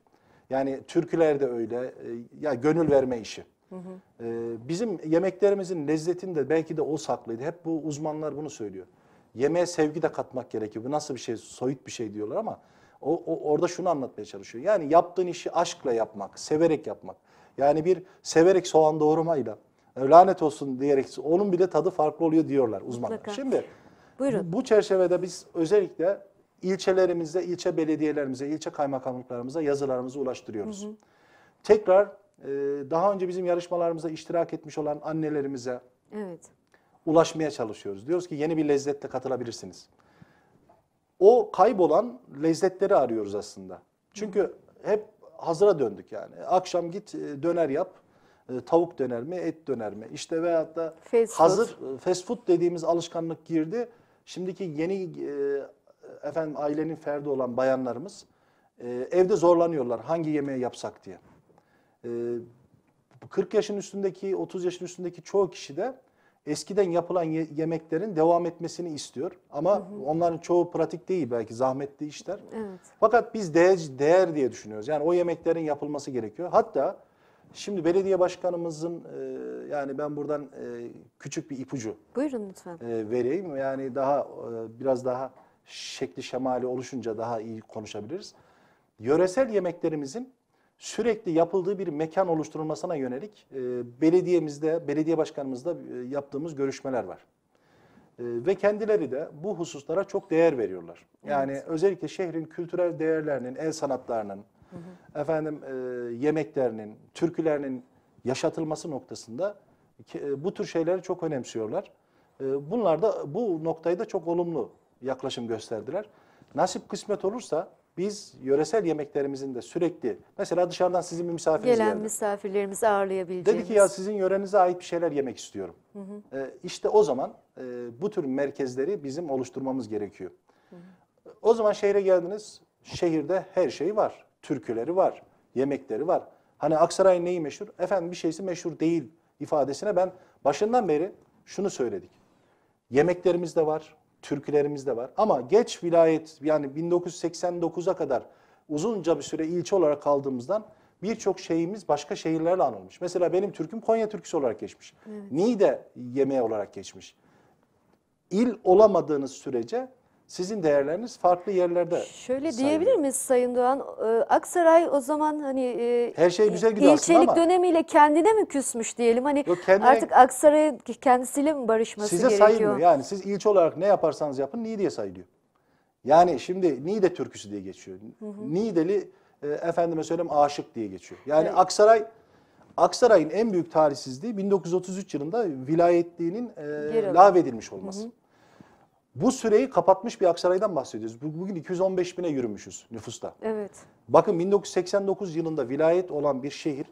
Speaker 2: Yani Türkülerde öyle, ya gönül verme işi. Hı hı. Bizim yemeklerimizin lezzetinde belki de o saklıydı. Hep bu uzmanlar bunu söylüyor. Yemeğe sevgi de katmak gerekiyor. Bu nasıl bir şey, soyut bir şey diyorlar ama o, o orada şunu anlatmaya çalışıyor. Yani yaptığın işi aşkla yapmak, severek yapmak. Yani bir severek soğan doğramayla, e, lanet olsun diyerek onun bile tadı farklı oluyor diyorlar uzmanlar. Mutlaka. Şimdi Buyurun. bu çerçevede biz özellikle ilçelerimizde, ilçe belediyelerimize, ilçe kaymakamlıklarımıza yazılarımızı ulaştırıyoruz. Hı hı. Tekrar e, daha önce bizim yarışmalarımıza iştirak etmiş olan annelerimize evet. ulaşmaya çalışıyoruz. Diyoruz ki yeni bir lezzetle katılabilirsiniz. O kaybolan lezzetleri arıyoruz aslında. Çünkü hep hazıra döndük yani. Akşam git e, döner yap, e, tavuk döner mi, et döner mi? İşte veyahut da fast hazır e, fast food dediğimiz alışkanlık girdi. Şimdiki yeni e, efendim ailenin ferdi olan bayanlarımız evde zorlanıyorlar hangi yemeği yapsak diye. 40 yaşın üstündeki, 30 yaşın üstündeki çoğu kişi de eskiden yapılan ye yemeklerin devam etmesini istiyor. Ama hı hı. onların çoğu pratik değil belki zahmetli işler. Evet. Fakat biz değer, değer diye düşünüyoruz. Yani o yemeklerin yapılması gerekiyor. Hatta Şimdi belediye başkanımızın e, yani ben buradan e, küçük bir ipucu Buyurun lütfen. e, vereyim. Yani daha e, biraz daha şekli şemali oluşunca daha iyi konuşabiliriz. Yöresel yemeklerimizin sürekli yapıldığı bir mekan oluşturulmasına yönelik e, belediyemizde, belediye başkanımızda e, yaptığımız görüşmeler var. E, ve kendileri de bu hususlara çok değer veriyorlar. Yani özellikle şehrin kültürel değerlerinin, el sanatlarının, hı. efendim e, yemeklerinin, türkülerinin yaşatılması noktasında ki, e, bu tür şeyleri çok önemsiyorlar. E, bunlar da bu noktayı da çok olumlu yaklaşım gösterdiler. Nasip kısmet olursa biz yöresel yemeklerimizin de sürekli mesela dışarıdan sizin bir misafiriniz Gelen geldi.
Speaker 1: misafirlerimizi ağırlayabileceğimiz. Dedi ki ya
Speaker 2: sizin yörenize ait bir şeyler yemek istiyorum. Hı hı. E, işte o zaman e, bu tür merkezleri bizim oluşturmamız gerekiyor. Hı hı. O zaman şehre geldiniz. Şehirde her şey var türküleri var, yemekleri var. Hani Aksaray'ın neyi meşhur? Efendim bir şeysi meşhur değil ifadesine ben başından beri şunu söyledik. Yemeklerimiz de var, türkülerimiz de var. Ama geç vilayet yani 1989'a kadar uzunca bir süre ilçe olarak kaldığımızdan birçok şeyimiz başka şehirlerle anılmış. Mesela benim türküm Konya türküsü olarak geçmiş. Evet. Niğde yemeği olarak geçmiş. İl olamadığınız sürece sizin değerleriniz farklı yerlerde. Şöyle
Speaker 1: sayılıyor. diyebilir miyiz Sayın Doğan? Ee, Aksaray o zaman hani e, her şey güzel gidiyor aslında ama dönemiyle kendine mi küsmüş diyelim? Hani Yok, kendine, artık Aksaray kendisiyle mi barışması size gerekiyor? Size sayılmıyor.
Speaker 2: Yani siz ilçe olarak ne yaparsanız yapın diye sayılıyor. Yani şimdi Niğde türküsü diye geçiyor. Hı hı. Niğdeli e, efendime söyleyeyim aşık diye geçiyor. Yani evet. Aksaray Aksaray'ın en büyük tarihsizliği 1933 yılında vilayetliğinin e, lağvedilmiş olması. Hı hı. Bu süreyi kapatmış bir Aksaray'dan bahsediyoruz. Bugün 215 bine yürümüşüz nüfusta. Evet. Bakın 1989 yılında vilayet olan bir şehir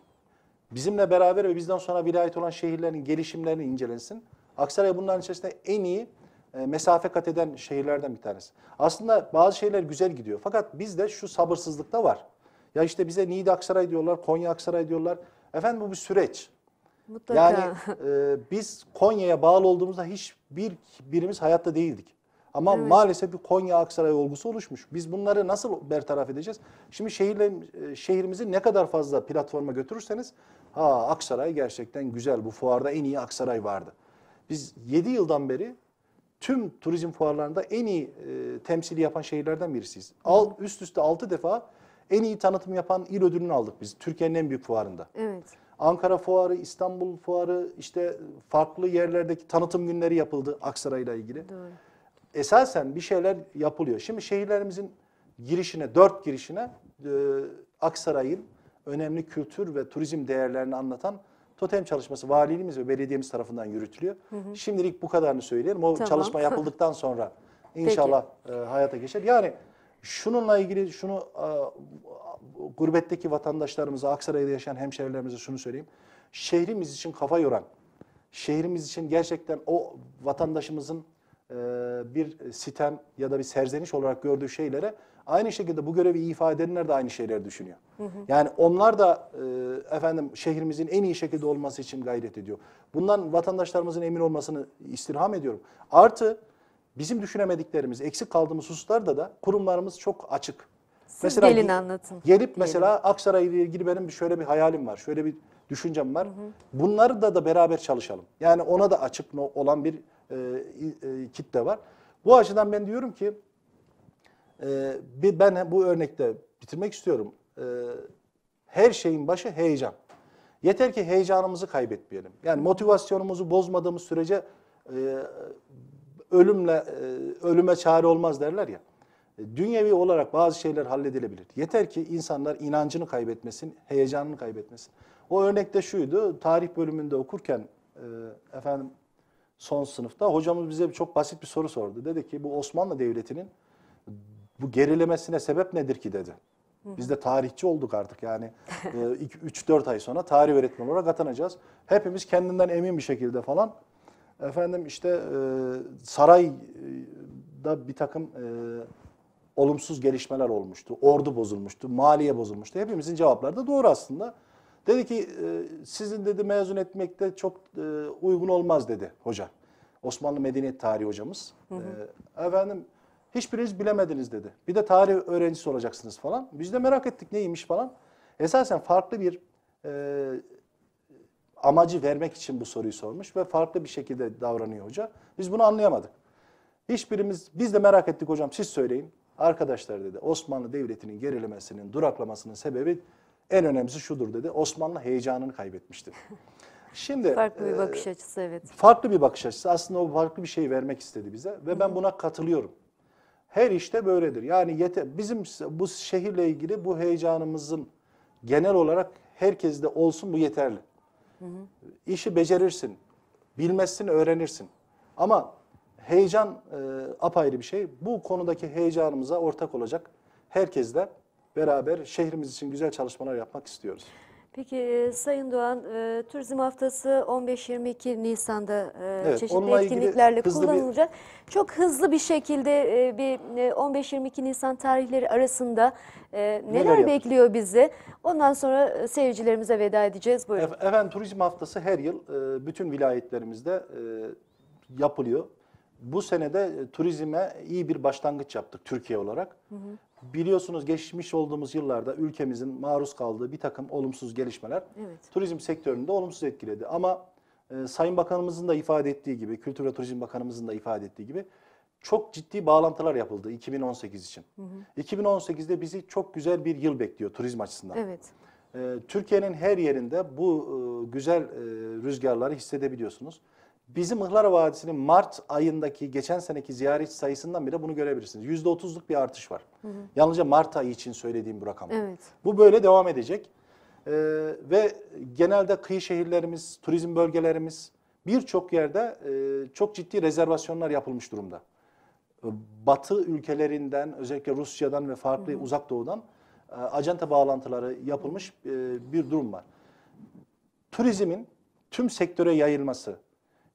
Speaker 2: bizimle beraber ve bizden sonra vilayet olan şehirlerin gelişimlerini incelensin. Aksaray bunların içerisinde en iyi e, mesafe kat eden şehirlerden bir tanesi. Aslında bazı şeyler güzel gidiyor. Fakat bizde şu sabırsızlık da var. Ya işte bize Niğde Aksaray diyorlar, Konya Aksaray diyorlar. Efendim bu bir süreç.
Speaker 1: Mutlaka. Yani
Speaker 2: e, biz Konya'ya bağlı olduğumuzda hiçbir birimiz hayatta değildik. Ama evet. maalesef bir Konya Aksaray olgusu oluşmuş. Biz bunları nasıl bertaraf edeceğiz? Şimdi şehirle, e, şehrimizi ne kadar fazla platforma götürürseniz ha Aksaray gerçekten güzel bu fuarda en iyi Aksaray vardı. Biz 7 yıldan beri tüm turizm fuarlarında en iyi e, temsili yapan şehirlerden birisiyiz. Al, üst üste 6 defa en iyi tanıtım yapan il ödülünü aldık biz Türkiye'nin en büyük fuarında. Evet. Ankara Fuarı, İstanbul Fuarı, işte farklı yerlerdeki tanıtım günleri yapıldı Aksaray'la ilgili. Doğru esasen bir şeyler yapılıyor. Şimdi şehirlerimizin girişine, dört girişine e, Aksaray'ın önemli kültür ve turizm değerlerini anlatan totem çalışması valiliğimiz ve belediyemiz tarafından yürütülüyor. Hı hı. Şimdilik bu kadarını söyleyelim. O tamam. çalışma yapıldıktan sonra inşallah e, hayata geçer. Yani şununla ilgili şunu e, gurbetteki vatandaşlarımıza, Aksaray'da yaşayan hemşehrilerimize şunu söyleyeyim. Şehrimiz için kafa yoran, şehrimiz için gerçekten o vatandaşımızın e, bir sitem ya da bir serzeniş olarak gördüğü şeylere aynı şekilde bu görevi ifa edenler de aynı şeyleri düşünüyor. Hı hı. Yani onlar da e, efendim şehrimizin en iyi şekilde olması için gayret ediyor. Bundan vatandaşlarımızın emin olmasını istirham ediyorum. Artı bizim düşünemediklerimiz, eksik kaldığımız hususlarda da kurumlarımız çok açık. Siz mesela gelin
Speaker 1: anlatın. Gelip mesela
Speaker 2: gelin. Aksaray ile ilgili benim şöyle bir hayalim var. Şöyle bir düşüncem var. Bunları da da beraber çalışalım. Yani ona da açık olan bir e, e, kitle var. Bu açıdan ben diyorum ki e, bir ben bu örnekte bitirmek istiyorum. E, her şeyin başı heyecan. Yeter ki heyecanımızı kaybetmeyelim. Yani motivasyonumuzu bozmadığımız sürece e, ölümle e, ölüme çare olmaz derler ya dünyevi olarak bazı şeyler halledilebilir. Yeter ki insanlar inancını kaybetmesin, heyecanını kaybetmesin. O örnekte şuydu, tarih bölümünde okurken e, efendim son sınıfta hocamız bize çok basit bir soru sordu. Dedi ki bu Osmanlı Devleti'nin bu gerilemesine sebep nedir ki dedi. Biz de tarihçi olduk artık yani 3-4 e, ay sonra tarih öğretmeni olarak atanacağız. Hepimiz kendinden emin bir şekilde falan. Efendim işte e, sarayda bir takım e, olumsuz gelişmeler olmuştu. Ordu bozulmuştu, maliye bozulmuştu. Hepimizin cevapları da doğru aslında. Dedi ki e, sizin dedi mezun etmekte çok e, uygun olmaz dedi hoca. Osmanlı Medeniyet Tarihi hocamız. Hı hı. E, Efendim hiçbiriniz bilemediniz dedi. Bir de tarih öğrencisi olacaksınız falan. Biz de merak ettik neymiş falan. Esasen farklı bir e, amacı vermek için bu soruyu sormuş ve farklı bir şekilde davranıyor hoca. Biz bunu anlayamadık. Hiçbirimiz, biz de merak ettik hocam siz söyleyin. Arkadaşlar dedi Osmanlı Devleti'nin gerilemesinin, duraklamasının sebebi en önemlisi şudur dedi. Osmanlı heyecanını kaybetmiştir. Şimdi farklı bir e, bakış açısı evet. Farklı bir bakış açısı. Aslında o farklı bir şey vermek istedi bize ve ben buna katılıyorum. Her işte böyledir. Yani yete bizim bu şehirle ilgili bu heyecanımızın genel olarak herkeste olsun bu yeterli. Hı hı. İşi becerirsin. Bilmezsin, öğrenirsin. Ama heyecan e, apayrı bir şey. Bu konudaki heyecanımıza ortak olacak herkesle beraber şehrimiz için güzel çalışmalar yapmak istiyoruz.
Speaker 1: Peki e, Sayın Doğan, e, Turizm Haftası 15-22 Nisan'da e, evet, çeşitli etkinliklerle kullanılacak. Bir... Çok hızlı bir şekilde e, bir e, 15-22 Nisan tarihleri arasında e, neler, neler bekliyor bizi? Ondan sonra e, seyircilerimize veda
Speaker 2: edeceğiz. Buyurun. E, efendim Turizm Haftası her yıl e, bütün vilayetlerimizde e, yapılıyor bu senede e, turizme iyi bir başlangıç yaptık Türkiye olarak. Hı hı. Biliyorsunuz geçmiş olduğumuz yıllarda ülkemizin maruz kaldığı bir takım olumsuz gelişmeler evet. turizm sektörünü olumsuz etkiledi. Ama e, Sayın Bakanımızın da ifade ettiği gibi, Kültür ve Turizm Bakanımızın da ifade ettiği gibi çok ciddi bağlantılar yapıldı 2018 için. Hı hı. 2018'de bizi çok güzel bir yıl bekliyor turizm açısından. Evet. E, Türkiye'nin her yerinde bu e, güzel e, rüzgarları hissedebiliyorsunuz. Bizim Ihlara Vadisi'nin Mart ayındaki geçen seneki ziyaret sayısından bile bunu görebilirsiniz. Yüzde otuzluk bir artış var. Hı hı. Yalnızca Mart ayı için söylediğim bu rakam. Evet. Bu böyle devam edecek. Ee, ve genelde kıyı şehirlerimiz, turizm bölgelerimiz birçok yerde e, çok ciddi rezervasyonlar yapılmış durumda. Ee, Batı ülkelerinden özellikle Rusya'dan ve farklı hı hı. uzak doğudan e, acenta bağlantıları yapılmış e, bir durum var. Turizmin tüm sektöre yayılması,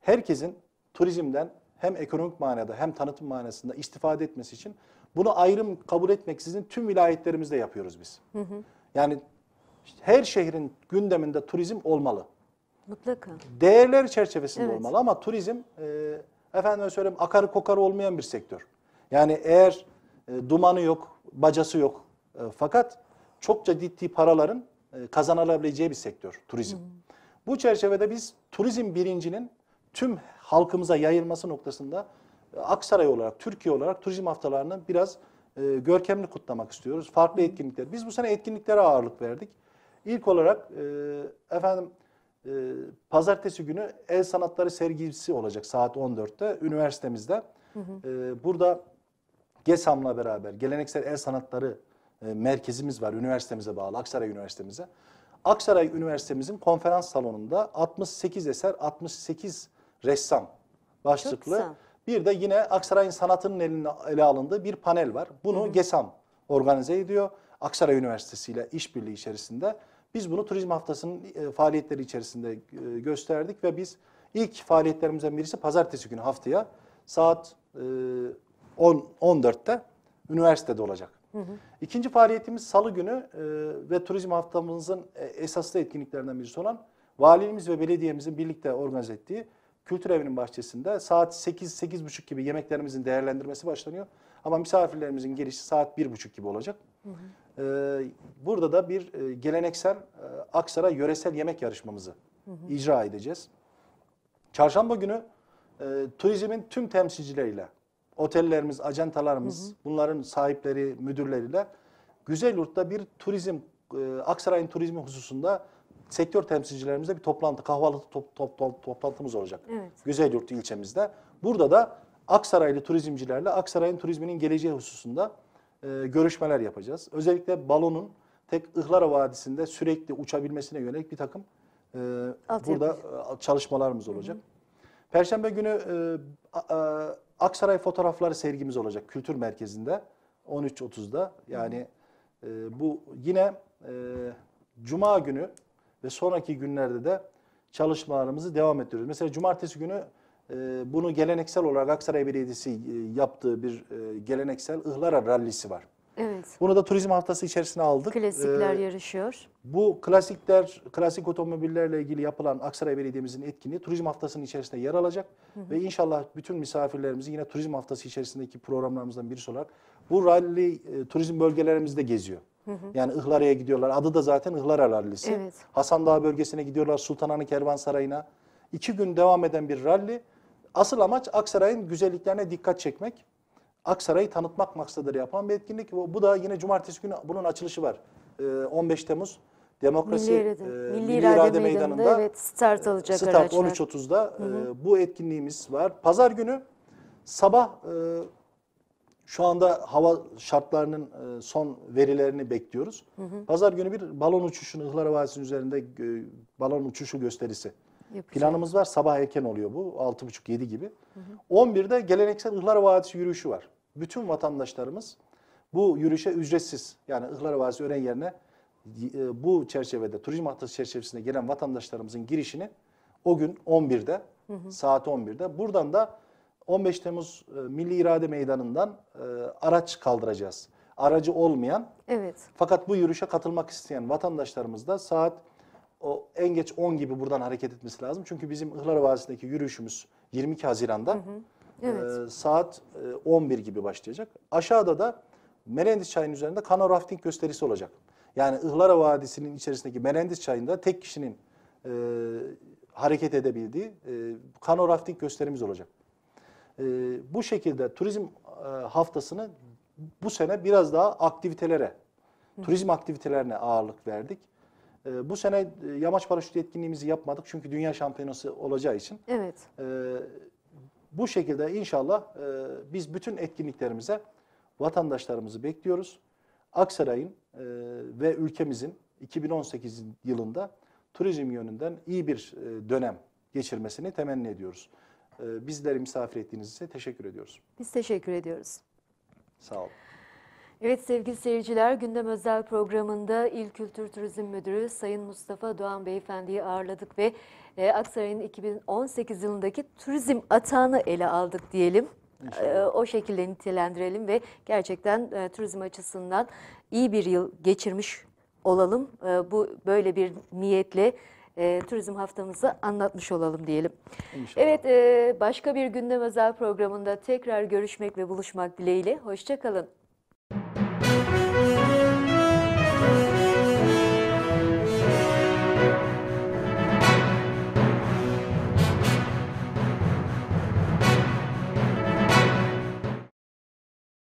Speaker 2: herkesin turizmden hem ekonomik manada hem tanıtım manasında istifade etmesi için bunu ayrım kabul etmek sizin tüm vilayetlerimizde yapıyoruz biz. Hı hı. Yani işte her şehrin gündeminde turizm olmalı. Mutlaka. Değerler çerçevesinde evet. olmalı ama turizm e, efendim söyleyeyim akarı kokarı olmayan bir sektör. Yani eğer e, dumanı yok, bacası yok e, fakat çokça ciddi paraların e, kazanılabileceği bir sektör turizm. Hı hı. Bu çerçevede biz turizm birincinin tüm halkımıza yayılması noktasında e, Aksaray olarak, Türkiye olarak turizm haftalarını biraz e, görkemli kutlamak istiyoruz. Farklı etkinlikler. Biz bu sene etkinliklere ağırlık verdik. İlk olarak e, efendim e, pazartesi günü el sanatları sergisi olacak saat 14'te üniversitemizde. Hı hı. E, burada GESAM'la beraber geleneksel el sanatları e, merkezimiz var üniversitemize bağlı Aksaray Üniversitemize. Aksaray Üniversitemizin konferans salonunda 68 eser 68 ressam başlıklı. Bir de yine Aksaray'ın sanatının eline, ele alındığı bir panel var. Bunu Hı GESAM organize ediyor. Aksaray Üniversitesi ile işbirliği içerisinde. Biz bunu Turizm Haftası'nın e, faaliyetleri içerisinde e, gösterdik ve biz ilk faaliyetlerimizden birisi pazartesi günü haftaya saat e, 10 14'te üniversitede olacak. Hı hı. İkinci faaliyetimiz salı günü e, ve turizm haftamızın e, esaslı etkinliklerinden birisi olan Valimiz ve belediyemizin birlikte organize ettiği Kültür evinin bahçesinde saat 8-8.30 gibi yemeklerimizin değerlendirmesi başlanıyor. Ama misafirlerimizin gelişi saat 1.30 gibi olacak. Hı hı. Ee, burada da bir e, geleneksel e, Aksara yöresel yemek yarışmamızı hı hı. icra edeceğiz. Çarşamba günü e, turizmin tüm temsilcileriyle, otellerimiz, ajantalarımız, hı hı. bunların sahipleri, müdürleriyle Güzelyurt'ta bir turizm, e, Aksaray'ın turizmi hususunda sektör temsilcilerimizle bir toplantı, kahvaltı top, top, top, toplantımız olacak. Evet. Güzelyurt ilçemizde. Burada da Aksaraylı turizmcilerle Aksaray'ın turizminin geleceği hususunda e, görüşmeler yapacağız. Özellikle balonun tek Ihlara Vadisi'nde sürekli uçabilmesine yönelik bir takım e, burada e, çalışmalarımız olacak. Hı hı. Perşembe günü e, a, e, Aksaray fotoğrafları sergimiz olacak kültür merkezinde 13.30'da. Yani e, bu yine e, Cuma günü ve sonraki günlerde de çalışmalarımızı devam ettiriyoruz. Mesela cumartesi günü e, bunu geleneksel olarak Aksaray Belediyesi e, yaptığı bir e, geleneksel ıhlara Rallisi var. Evet. Bunu da turizm haftası içerisine aldık. Klasikler ee, yarışıyor. Bu klasikler, klasik otomobillerle ilgili yapılan Aksaray Belediye'mizin etkinliği turizm haftasının içerisinde yer alacak. Hı hı. Ve inşallah bütün misafirlerimizi yine turizm haftası içerisindeki programlarımızdan birisi olarak bu rally e, turizm bölgelerimizde geziyor. Hı Yani Ihlara'ya gidiyorlar. Adı da zaten Ihlara Rallisi. Evet. Hasan Dağı bölgesine gidiyorlar Sultanahmet hani Kervansarayı'na. İki gün devam eden bir ralli. Asıl amaç Aksaray'ın güzelliklerine dikkat çekmek. Aksaray'ı tanıtmak maksadır yapan bir etkinlik. Bu da yine cumartesi günü bunun açılışı var. 15 ee, Temmuz Demokrasi Milli, irade, e, Milli, İrade, Meydanı'nda, evet,
Speaker 1: start alacak start araçlar.
Speaker 2: 13.30'da e, bu etkinliğimiz var. Pazar günü sabah e, şu anda hava şartlarının e, son verilerini bekliyoruz. Hı hı. Pazar günü bir balon uçuşunu Ihlara Vadisi'nin üzerinde e, balon uçuşu gösterisi. Yapacağım. Planımız var. Sabah erken oluyor bu. 6.30-7 gibi. Hı hı. 11'de geleneksel Ihlara Vadisi yürüyüşü var. Bütün vatandaşlarımız bu yürüyüşe ücretsiz yani Ihlara Vadisi öğren yerine e, bu çerçevede turizm haftası çerçevesinde gelen vatandaşlarımızın girişini o gün 11'de hı hı. saat 11'de buradan da 15 Temmuz e, Milli İrade Meydanı'ndan e, araç kaldıracağız. Aracı olmayan evet. fakat bu yürüyüşe katılmak isteyen vatandaşlarımız da saat o en geç 10 gibi buradan hareket etmesi lazım. Çünkü bizim Ihlara Vadisi'ndeki yürüyüşümüz 22 Haziran'da hı hı. Evet. E, saat e, 11 gibi başlayacak. Aşağıda da Merendiz Çayı'nın üzerinde kano rafting gösterisi olacak. Yani Ihlara Vadisi'nin içerisindeki Merendiz Çayı'nda tek kişinin e, hareket edebildiği e, kano rafting gösterimiz olacak. Ee, bu şekilde turizm e, haftasını bu sene biraz daha aktivitelere, turizm aktivitelerine ağırlık verdik. Ee, bu sene e, yamaç paraşütü etkinliğimizi yapmadık çünkü dünya şampiyonası olacağı için. Evet. Ee, bu şekilde inşallah e, biz bütün etkinliklerimize vatandaşlarımızı bekliyoruz. Aksaray'ın ve ülkemizin 2018 yılında turizm yönünden iyi bir dönem geçirmesini temenni ediyoruz. Ee, bizleri misafir ettiğiniz için teşekkür ediyoruz.
Speaker 1: Biz teşekkür ediyoruz. Sağ olun. Evet sevgili seyirciler gündem özel programında İl Kültür Turizm Müdürü Sayın Mustafa Doğan Beyefendi'yi ağırladık ve e, Aksaray'ın 2018 yılındaki turizm atağını ele aldık diyelim. E, o şekilde nitelendirelim ve gerçekten e, turizm açısından iyi bir yıl geçirmiş olalım. E, bu böyle bir niyetle e, turizm haftamızı anlatmış olalım diyelim. İnşallah. Evet e, başka bir gündem özel programında tekrar görüşmek ve buluşmak dileğiyle. Hoşçakalın.